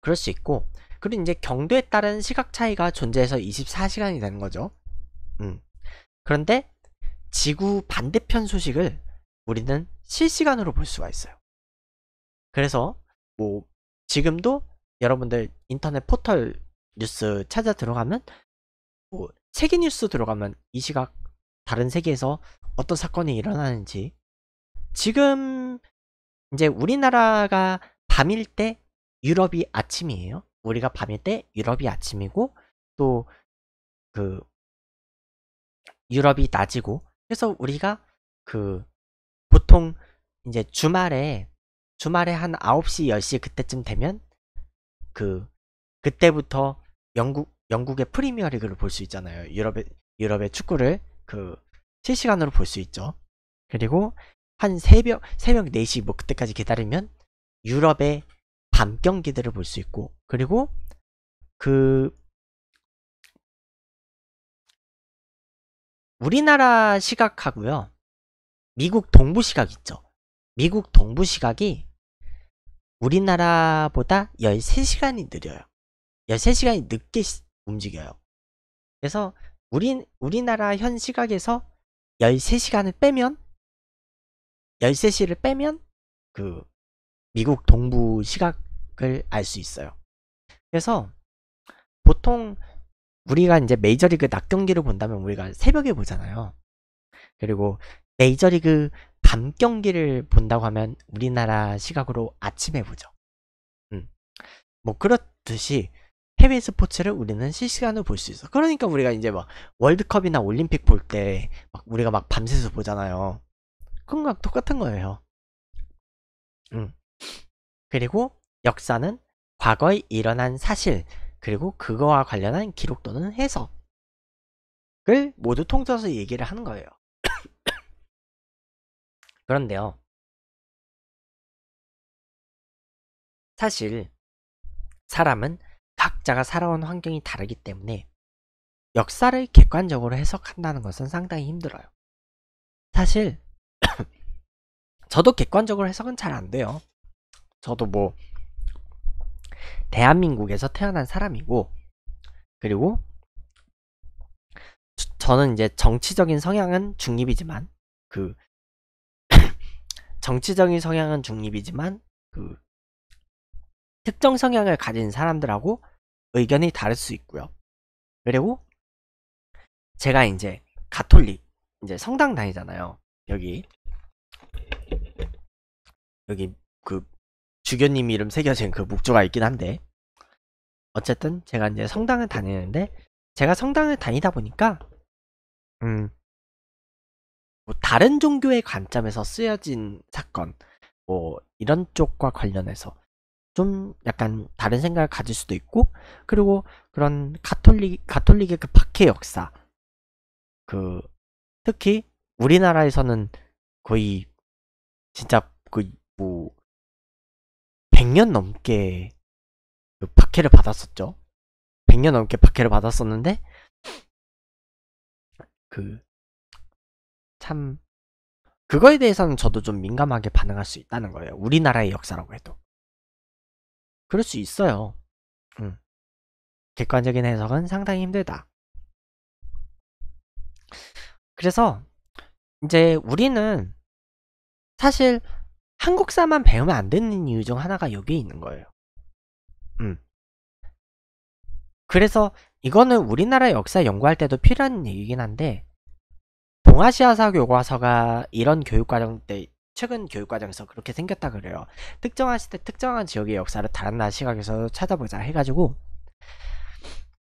그럴 수 있고 그리고 이제 경도에 따른 시각 차이가 존재해서 24시간이 되는 거죠. 음. 그런데 지구 반대편 소식을 우리는 실시간으로 볼 수가 있어요. 그래서 뭐 지금도 여러분들 인터넷 포털 뉴스 찾아 들어가면 뭐 세계 뉴스 들어가면 이 시각 다른 세계에서 어떤 사건이 일어나는지 지금 이제 우리나라가 밤일 때 유럽이 아침이에요. 우리가 밤일 때 유럽이 아침이고 또 그 유럽이 낮이고 그래서 우리가 그 보통 이제 주말에 주말에 한 9시 10시 그때쯤 되면 그 그때부터 영국 영국의 프리미어 리그를 볼 수 있잖아요. 유럽의 유럽의 축구를 그 실시간으로 볼 수 있죠. 그리고 한 새벽, 새벽 4시 뭐 그때까지 기다리면 유럽의 밤 경기들을 볼 수 있고 그리고 그 우리나라 시각하고요 미국 동부 시각 있죠 미국 동부 시각이 우리나라보다 13시간이 느려요 13시간이 늦게 움직여요 그래서 우리, 우리나라 현 시각에서 13시간을 빼면 13시를 빼면 그 미국 동부 시각을 알 수 있어요. 그래서 보통 우리가 이제 메이저리그 낮 경기를 본다면 우리가 새벽에 보잖아요. 그리고 메이저리그 밤 경기를 본다고 하면 우리나라 시각으로 아침에 보죠. 음. 뭐 그렇듯이 해외 스포츠를 우리는 실시간으로 볼 수 있어. 그러니까 우리가 이제 막 월드컵이나 올림픽 볼 때 우리가 막 밤새서 보잖아요. 큰 거랑 똑같은 거예요. 음. 그리고 역사는 과거에 일어난 사실, 그리고 그거와 관련한 기록 또는 해석을 모두 통틀어서 얘기를 하는 거예요. 그런데요. 사실 사람은 각자가 살아온 환경이 다르기 때문에 역사를 객관적으로 해석한다는 것은 상당히 힘들어요. 사실 저도 객관적으로 해석은 잘 안 돼요. 저도 뭐 대한민국에서 태어난 사람이고 그리고 저는 이제 정치적인 성향은 중립이지만 그 정치적인 성향은 중립이지만 그 특정 성향을 가진 사람들하고 의견이 다를 수 있고요. 그리고 제가 이제 가톨릭 이제 성당 다니잖아요. 여기 여기 그 주교님 이름 새겨진 그 목조가 있긴 한데 어쨌든 제가 이제 성당을 다니는데 제가 성당을 다니다 보니까 음뭐 다른 종교의 관점에서 쓰여진 사건 뭐 이런 쪽과 관련해서 좀 약간 다른 생각을 가질 수도 있고 그리고 그런 가톨릭 가톨릭의 그 박해 역사 그 특히 우리나라에서는 거의 진짜 그뭐 100년 넘게 그 박해를 받았었죠. 100년 넘게 박해를 받았었는데 그 참 그거에 대해서는 저도 좀 민감하게 반응할 수 있다는 거예요. 우리나라의 역사라고 해도 그럴 수 있어요. 음. 객관적인 해석은 상당히 힘들다. 그래서 이제 우리는 사실 한국사만 배우면 안 되는 이유 중 하나가 여기에 있는 거예요. 음. 그래서 이거는 우리나라 역사 연구할 때도 필요한 얘기긴 한데 동아시아사 교과서가 이런 교육과정 때 최근 교육과정에서 그렇게 생겼다 그래요. 특정한 시대 특정한 지역의 역사를 다른 나라 시각에서 찾아보자 해가지고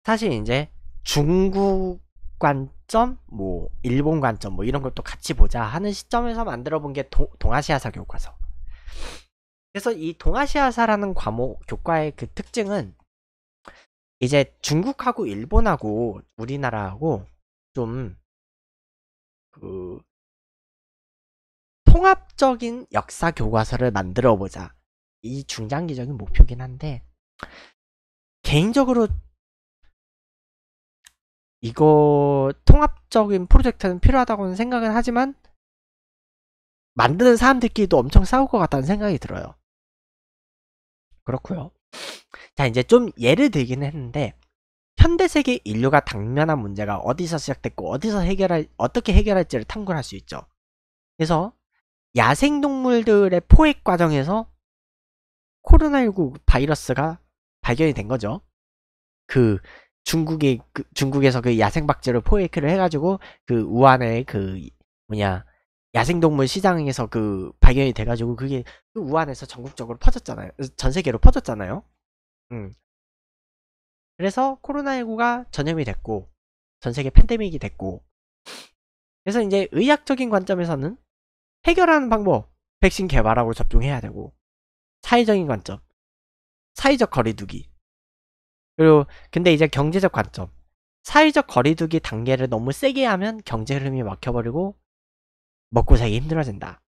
사실 이제 중국 관점, 뭐 일본 관점 뭐 이런 것도 같이 보자 하는 시점에서 만들어 본 게 동아시아사 교과서. 그래서 이 동아시아사라는 과목 교과의 그 특징은 이제 중국하고 일본하고 우리나라하고 좀 그 통합적인 역사 교과서를 만들어 보자. 이 중장기적인 목표긴 한데 개인적으로 이거 통합적인 프로젝트는 필요하다고는 생각은 하지만 만드는 사람들끼리도 엄청 싸울 것 같다는 생각이 들어요. 그렇고요. 자 이제 좀 예를 들긴 했는데 현대 세계 인류가 당면한 문제가 어디서 시작됐고 어디서 해결할 어떻게 해결할지를 탐구할 수 있죠. 그래서 야생 동물들의 포획 과정에서 코로나19 바이러스가 발견이 된 거죠. 그 중국이 그 중국에서 그 야생 박쥐를 포획을 해가지고 그 우한의 그 뭐냐 야생동물 시장에서 그 발견이 돼가지고 그게 그 우한에서 전국적으로 퍼졌잖아요. 전 세계로 퍼졌잖아요. 음. 그래서 코로나19가 전염이 됐고 전 세계 팬데믹이 됐고 그래서 이제 의학적인 관점에서는 해결하는 방법 백신 개발하고 접종해야 되고 사회적인 관점 사회적 거리두기 그리고 근데 이제 경제적 관점 사회적 거리두기 단계를 너무 세게 하면 경제 흐름이 막혀버리고 먹고 살기 힘들어진다.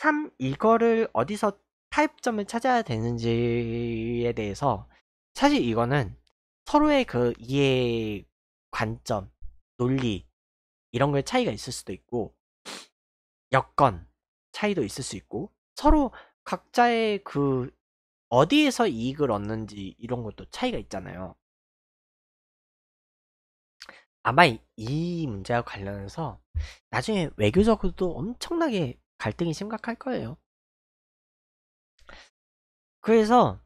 3. 이거를 어디서 타입점을 찾아야 되는지에 대해서 사실 이거는 서로의 그 이해 관점, 논리 이런 거에 차이가 있을 수도 있고 여건 차이도 있을 수 있고 서로 각자의 그 어디에서 이익을 얻는지 이런 것도 차이가 있잖아요. 아마 이, 이 문제와 관련해서 나중에 외교적으로도 엄청나게 갈등이 심각할 거예요. 그래서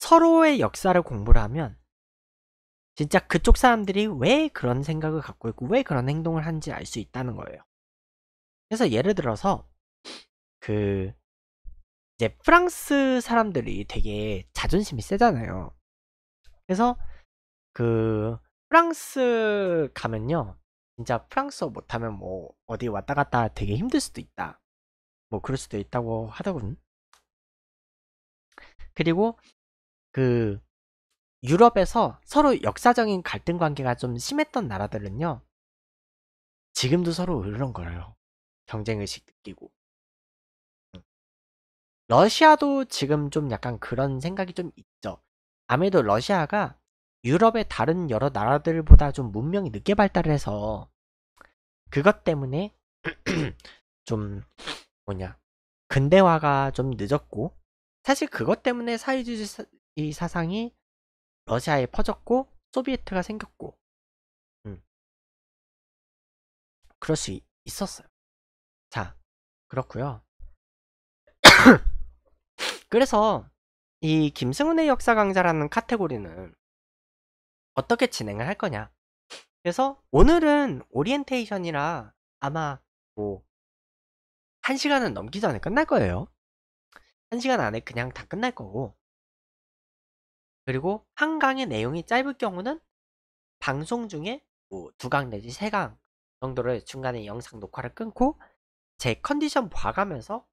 서로의 역사를 공부를 하면 진짜 그쪽 사람들이 왜 그런 생각을 갖고 있고 왜 그런 행동을 하는지 알 수 있다는 거예요. 그래서 예를 들어서 그 이제 프랑스 사람들이 되게 자존심이 세잖아요. 그래서 그 프랑스 가면요. 진짜 프랑스어 못하면 뭐 어디 왔다 갔다 되게 힘들 수도 있다. 뭐 그럴 수도 있다고 하더군. 그리고 그 유럽에서 서로 역사적인 갈등 관계가 좀 심했던 나라들은요. 지금도 서로 으렁거려요. 경쟁의식 느끼고. 음. 러시아도 지금 좀 약간 그런 생각이 좀 있죠. 아무래도 러시아가 유럽의 다른 여러 나라들보다 좀 문명이 늦게 발달을 해서 그것 때문에 좀 뭐냐 근대화가 좀 늦었고 사실 그것 때문에 사회주의 사, 이 사상이 러시아에 퍼졌고 소비에트가 생겼고 음. 그럴 수 있, 었어요자그렇구요 그래서 이 김승훈의 역사 강좌라는 카테고리는 어떻게 진행을 할 거냐 그래서 오늘은 오리엔테이션이라 아마 뭐 1시간은 넘기 전에 끝날 거예요 1시간 안에 그냥 다 끝날 거고 그리고 한 강의 내용이 짧을 경우는 방송 중에 뭐 두 강 내지 세 강 정도를 중간에 영상 녹화를 끊고 제 컨디션 봐가면서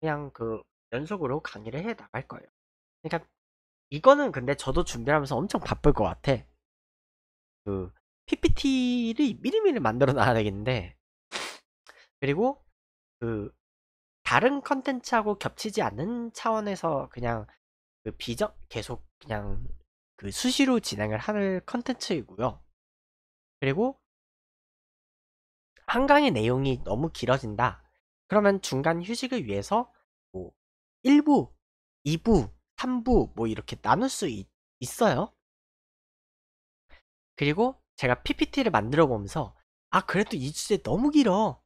그냥 그 연속으로 강의를 해 나갈 거예요 그러니까 이거는 근데 저도 준비하면서 엄청 바쁠 것 같아 그 PPT를 미리미리 만들어 놔야 되겠는데 그리고 그 다른 컨텐츠하고 겹치지 않는 차원에서 그냥 그 비정 계속 그냥 그 수시로 진행을 하는 컨텐츠이고요. 그리고 한강의 내용이 너무 길어진다. 그러면 중간 휴식을 위해서 뭐 1부, 2부, 3부 뭐 이렇게 나눌 수 있, 있어요. 그리고 제가 PPT를 만들어 보면서 아 그래도 이 주제 너무 길어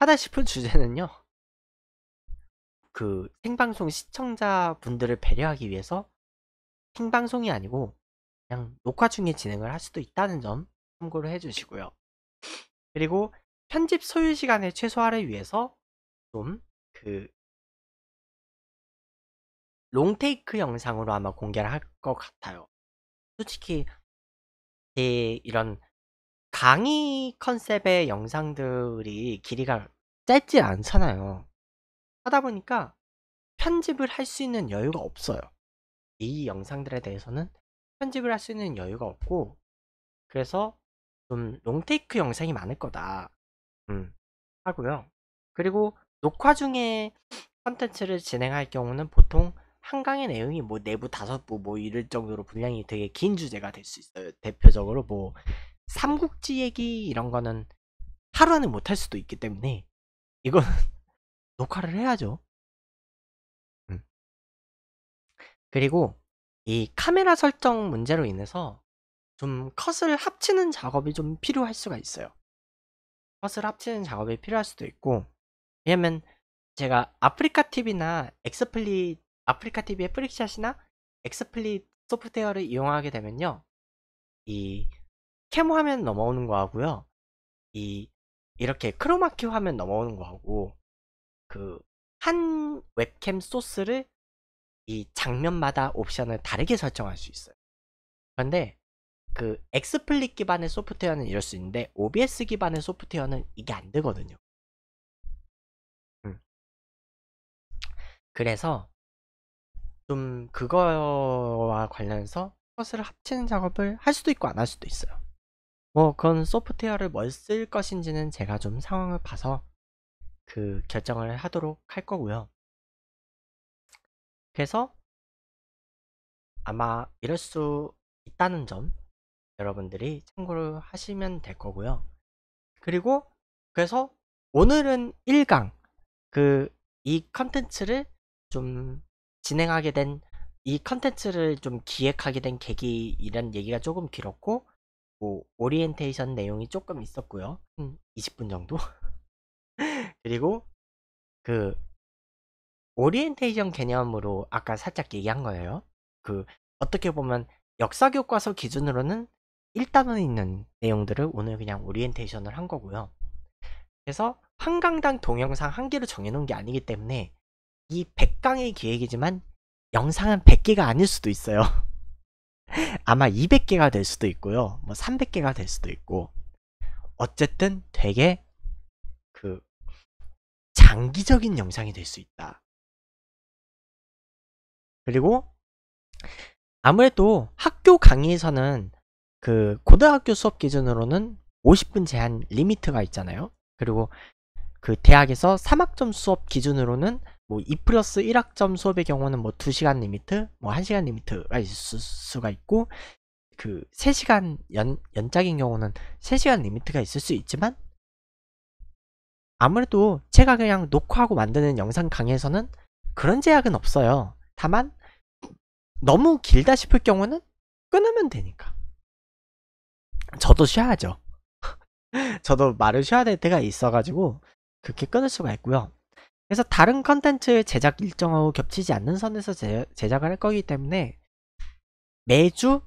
하다 싶은 주제는요 그 생방송 시청자분들을 배려하기 위해서 생방송이 아니고 그냥 녹화 중에 진행을 할 수도 있다는 점 참고를 해주시고요. 그리고 편집 소요 시간의 최소화를 위해서 좀 그 롱테이크 영상으로 아마 공개를 할 것 같아요. 솔직히 이 이런 강의 컨셉의 영상들이 길이가 짧지 않잖아요. 하다 보니까 편집을 할 수 있는 여유가 없어요. 이 영상들에 대해서는 편집을 할 수 있는 여유가 없고 그래서 좀 롱테이크 영상이 많을 거다 음, 하고요. 그리고 녹화 중에 컨텐츠를 진행할 경우는 보통 한강의 내용이 뭐 내부 다섯 부뭐 이럴 정도로 분량이 되게 긴 주제가 될 수 있어요. 대표적으로 뭐 삼국지 얘기 이런 거는 하루 안에 못 할 수도 있기 때문에 이거는 녹화를 해야죠. 음. 그리고 이 카메라 설정 문제로 인해서 좀 컷을 합치는 작업이 좀 필요할 수가 있어요. 컷을 합치는 작업이 필요할 수도 있고 왜냐면 제가 아프리카 TV나 엑스플릿 아프리카 TV의 프릭샷이나 엑스플릿 소프트웨어를 이용하게 되면요. 이 캐모 화면 넘어오는 거 하고요. 이 이렇게 크로마키 화면 넘어오는 거 하고 그 한 웹캠 소스를 이 장면마다 옵션을 다르게 설정할 수 있어요. 그런데 그 엑스플릿 기반의 소프트웨어는 이럴 수 있는데 OBS 기반의 소프트웨어는 이게 안 되거든요. 음. 그래서 좀 그거와 관련해서 그 것을 합치는 작업을 할 수도 있고 안 할 수도 있어요. 뭐 그건 소프트웨어를 뭘 쓸 것인지는 제가 좀 상황을 봐서 그 결정을 하도록 할 거고요. 그래서 아마 이럴 수 있다는 점 여러분들이 참고를 하시면 될 거고요. 그리고 그래서 오늘은 1강 그 이 컨텐츠를 좀 진행하게 된 이 컨텐츠를 좀 기획하게 된 계기이란 얘기가 조금 길었고 뭐 오리엔테이션 내용이 조금 있었고요. 한 20분 정도. 그리고 그 오리엔테이션 개념으로 아까 살짝 얘기한 거예요. 그 어떻게 보면 역사 교과서 기준으로는 1단원 있는 내용들을 오늘 그냥 오리엔테이션을 한 거고요. 그래서 한강당 동영상 한 개로 정해놓은 게 아니기 때문에 이 100강의 기획이지만 영상은 100개가 아닐 수도 있어요. 아마 200개가 될 수도 있고요. 뭐 300개가 될 수도 있고. 어쨌든 되게 그 장기적인 영상이 될 수 있다. 그리고 아무래도 학교 강의에서는 그 고등학교 수업 기준으로는 50분 제한 리미트가 있잖아요. 그리고 그 대학에서 3학점 수업 기준으로는 뭐2 플러스 1학점 수업의 경우는 뭐 2시간 리미트, 뭐 1시간 리미트가 있을 수가 있고 그 3시간 연, 연짝인 경우는 3시간 리미트가 있을 수 있지만 아무래도 제가 그냥 녹화하고 만드는 영상 강의에서는 그런 제약은 없어요. 다만 너무 길다 싶을 경우는 끊으면 되니까. 저도 쉬어야죠. 저도 말을 쉬어야 될 때가 있어가지고 그렇게 끊을 수가 있고요. 그래서 다른 컨텐츠 제작 일정하고 겹치지 않는 선에서 제, 제작을 할 거기 때문에 매주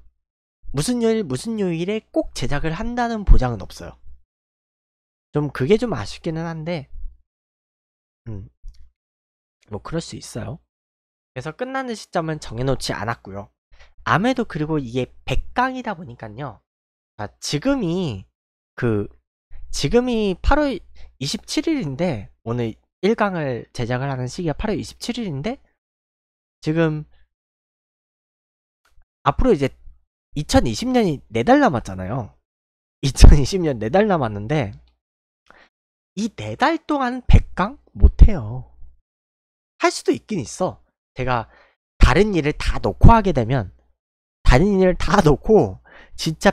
무슨 요일 무슨 요일에 꼭 제작을 한다는 보장은 없어요. 좀 그게 좀 아쉽기는 한데 음, 뭐 그럴 수 있어요. 그래서 끝나는 시점은 정해놓지 않았고요. 아무래도 그리고 이게 100강이다 보니까요. 아, 지금이 그 지금이 8월 27일인데 오늘 1강을 제작을 하는 시기가 8월 27일인데 지금 앞으로 이제 2020년이 4달 남았잖아요. 2020년 4달 남았는데 이 4달 동안 100강 못해요. 할 수도 있긴 있어. 제가 다른 일을 다 놓고 하게 되면 다른 일을 다 놓고 진짜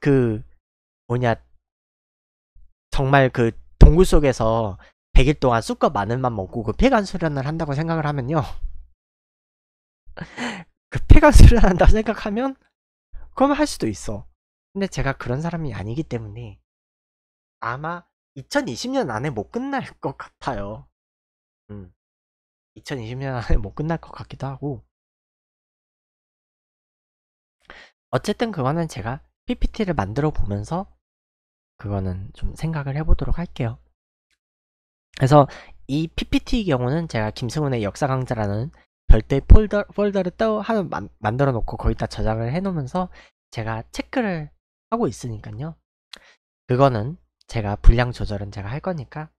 그 뭐냐 정말 그 동굴 속에서 100일 동안 수컷 마늘만 먹고 그 폐간 수련을 한다고 생각을 하면요. 그 폐간 수련한다고 을 생각하면 그러면 할 수도 있어. 근데 제가 그런 사람이 아니기 때문에 아마 2020년 안에 못 끝날 것 같아요. 음. 2020년 안에 못 끝날 것 같기도 하고. 어쨌든 그거는 제가 PPT를 만들어 보면서 그거는 좀 생각을 해보도록 할게요. 그래서 이 PPT 의 경우는 제가 김승훈의 역사 강좌라는 별도의 폴더, 폴더를 따 하나 만들어 놓고 거의다 저장을 해 놓으면서 제가 체크를 하고 있으니까요. 그거는 제가 분량 조절은 제가 할 거니까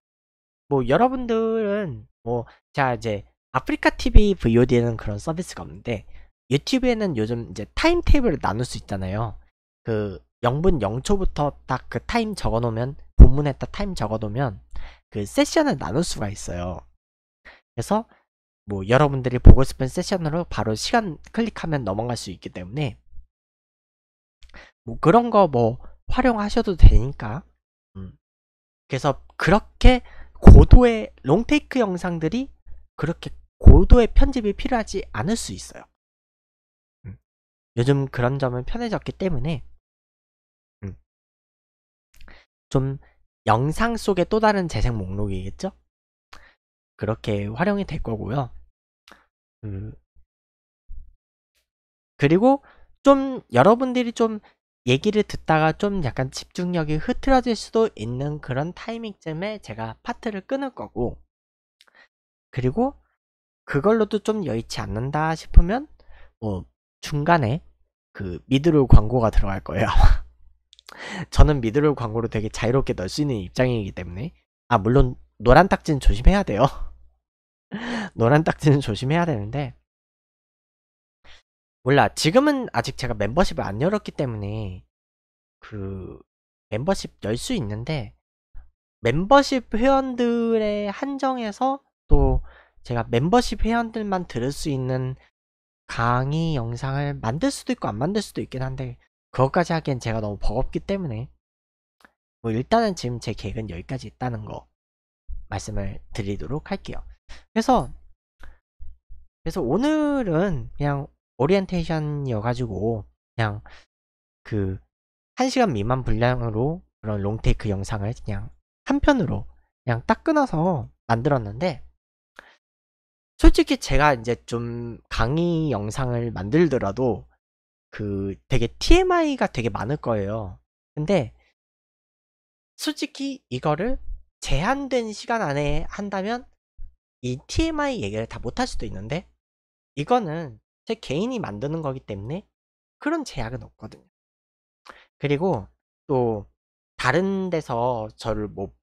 뭐 여러분들은 뭐 자 이제 아프리카 TV VOD에는 그런 서비스가 없는데 유튜브에는 요즘 이제 타임 테이블을 나눌 수 있잖아요. 그 0분 0초부터 딱 그 타임 적어 놓으면 본문에딱 타임 적어 놓으면 그 세션을 나눌 수가 있어요. 그래서 뭐 여러분들이 보고 싶은 세션으로 바로 시간 클릭하면 넘어갈 수 있기 때문에 뭐 그런 거 뭐 활용하셔도 되니까 음. 그래서 그렇게 고도의 롱테이크 영상들이 그렇게 고도의 편집이 필요하지 않을 수 있어요. 음. 요즘 그런 점은 편해졌기 때문에 음. 좀 영상 속의 또 다른 재생 목록이겠죠? 그렇게 활용이 될 거고요. 음. 그리고 좀 여러분들이 좀 얘기를 듣다가 좀 약간 집중력이 흐트러질 수도 있는 그런 타이밍쯤에 제가 파트를 끊을 거고 그리고 그걸로도 좀 여의치 않는다 싶으면 뭐 중간에 그미드로 광고가 들어갈 거예요. 저는 미드롤 광고를 되게 자유롭게 넣을 수 있는 입장이기 때문에 아 물론 노란 딱지는 조심해야 돼요 노란 딱지는 조심해야 되는데 몰라 지금은 아직 제가 멤버십을 안 열었기 때문에 그 멤버십 열 수 있는데 멤버십 회원들의 한정에서 또 제가 멤버십 회원들만 들을 수 있는 강의 영상을 만들 수도 있고 안 만들 수도 있긴 한데 그것까지 하기엔 제가 너무 버겁기 때문에 뭐 일단은 지금 제 계획은 여기까지 있다는 거 말씀을 드리도록 할게요. 그래서 그래서 오늘은 그냥 오리엔테이션이어가지고 그냥 그 1시간 미만 분량으로 그런 롱테이크 영상을 그냥 한 편으로 그냥 딱 끊어서 만들었는데 솔직히 제가 이제 좀 강의 영상을 만들더라도 그 되게 TMI가 되게 많을 거예요. 근데 솔직히 이거를 제한된 시간 안에 한다면 이 TMI 얘기를 다 못할 수도 있는데 이거는 제 개인이 만드는 거기 때문에 그런 제약은 없거든요. 그리고 또 다른 데서 저를 뭐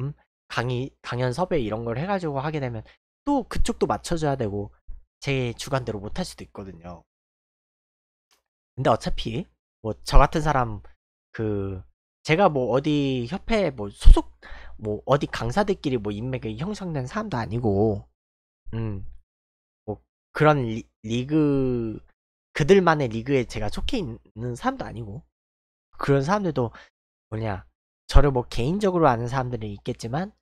음? 강의 강연 섭외 이런 걸 해가지고 하게 되면 또 그쪽도 맞춰줘야 되고 제 주관대로 못할 수도 있거든요. 근데 어차피 뭐 저 같은 사람 그 제가 뭐 어디 협회 뭐 소속 뭐 어디 강사들끼리 뭐 인맥이 그 형성된 사람도 아니고 음 뭐 그런 리, 리그 그들만의 리그에 제가 속해 있는 사람도 아니고 그런 사람들도 뭐냐 저를 뭐 개인적으로 아는 사람들은 있겠지만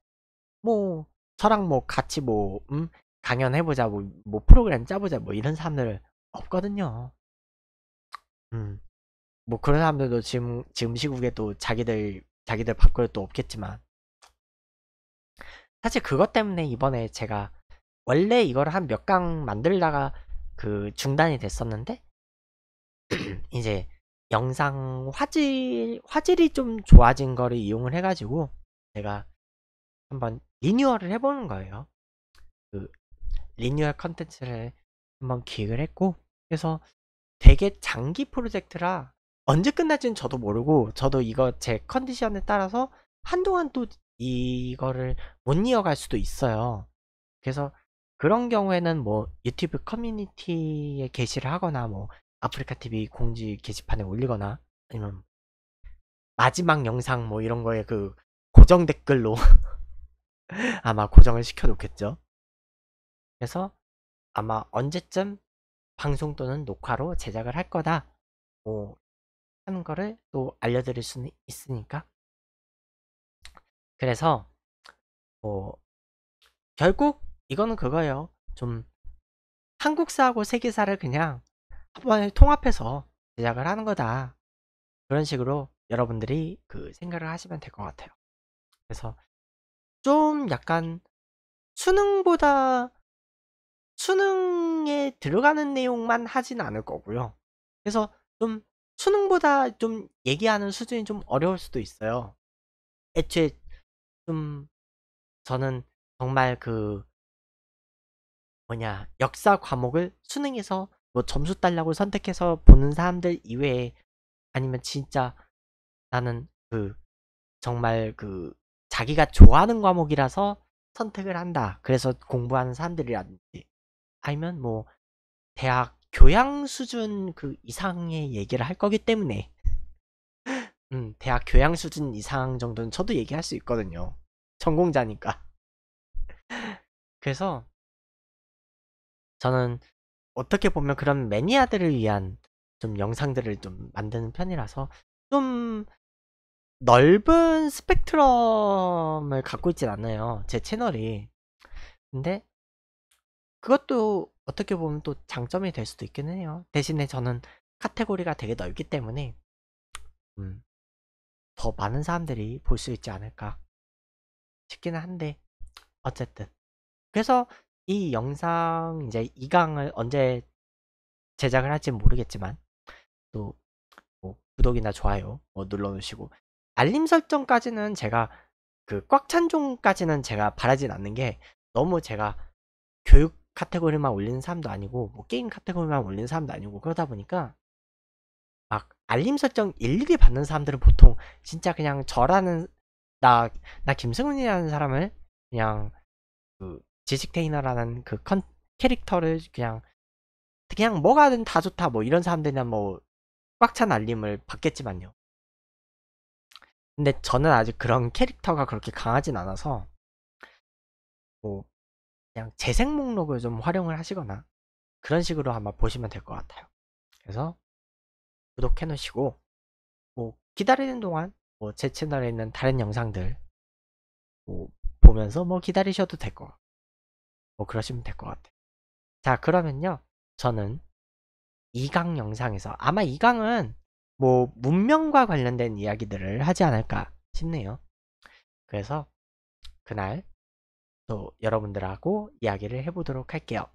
뭐 저랑 뭐 같이 뭐 음, 강연해보자 뭐, 뭐 프로그램 짜보자 뭐 이런 사람들 없거든요 음. 뭐 그런 사람들도 지금 지금 시국에 또 자기들 자기들 밥그릇도 없겠지만 사실 그것 때문에 이번에 제가 원래 이걸 한 몇 강 만들다가 그 중단이 됐었는데 이제 영상 화질 화질이 좀 좋아진 거를 이용을 해가지고 제가 한번 리뉴얼을 해보는 거예요. 그 리뉴얼 컨텐츠를 한번 기획을 했고 그래서 되게 장기 프로젝트라 언제 끝날지는 저도 모르고 저도 이거 제 컨디션에 따라서 한동안 또 이거를 못 이어갈 수도 있어요. 그래서 그런 경우에는 뭐 유튜브 커뮤니티에 게시를 하거나 뭐 아프리카 TV 공지 게시판에 올리거나 아니면 마지막 영상 뭐 이런 거에 그 고정 댓글로 아마 고정을 시켜 놓겠죠. 그래서 아마 언제쯤 방송 또는 녹화로 제작을 할 거다 뭐 하는 거를 또 알려드릴 수는 있으니까 그래서 뭐 결국 이거는 그거예요 좀 한국사하고 세계사를 그냥 한 번에 통합해서 제작을 하는 거다 그런 식으로 여러분들이 그 생각을 하시면 될 것 같아요 그래서 좀 약간 수능보다 수능에 들어가는 내용만 하진 않을 거고요. 그래서 좀 수능보다 좀 얘기하는 수준이 좀 어려울 수도 있어요. 애초에 좀 저는 정말 그 뭐냐 역사 과목을 수능에서 뭐 점수 달라고 선택해서 보는 사람들 이외에 아니면 진짜 나는 그 정말 그 자기가 좋아하는 과목이라서 선택을 한다. 그래서 공부하는 사람들이라든지 아니면 뭐 대학 교양 수준 그 이상의 얘기를 할 거기 때문에 음, 대학 교양 수준 이상 정도는 저도 얘기할 수 있거든요. 전공자니까. 그래서 저는 어떻게 보면 그런 매니아들을 위한 좀 영상들을 좀 만드는 편이라서 좀 넓은 스펙트럼을 갖고 있진 않아요. 제 채널이. 근데 그것도 어떻게 보면 또 장점이 될 수도 있기는 해요. 대신에 저는 카테고리가 되게 넓기 때문에 음, 더 많은 사람들이 볼 수 있지 않을까 싶기는 한데 어쨌든 그래서 이 영상 이제 2강을 언제 제작을 할지 모르겠지만 또 뭐 구독이나 좋아요 뭐 눌러놓으시고 알림 설정까지는 제가 그 꽉 찬 종까지는 제가 바라진 않는 게 너무 제가 교육 카테고리만 올리는 사람도 아니고 뭐 게임 카테고리만 올리는 사람도 아니고 그러다 보니까 막 알림 설정 일일이 받는 사람들은 보통 진짜 그냥 저라는 나 나 김승훈이라는 사람을 그냥 그 지식테이너라는 그 컨, 캐릭터를 그냥 그냥 뭐가든 다 좋다 뭐 이런 사람들이나 뭐꽉 찬 알림을 받겠지만요. 근데 저는 아직 그런 캐릭터가 그렇게 강하진 않아서 뭐 그냥 재생 목록을 좀 활용을 하시거나 그런 식으로 한번 보시면 될 것 같아요. 그래서 구독해 놓으시고 뭐 기다리는 동안 뭐 제 채널에 있는 다른 영상들 뭐 보면서 뭐 기다리셔도 될 것 같고 뭐 그러시면 될 것 같아요. 자 그러면요 저는 2강 영상에서 아마 2강은 뭐 문명과 관련된 이야기들을 하지 않을까 싶네요. 그래서 그날 또 여러분들하고 이야기를 해보도록 할게요.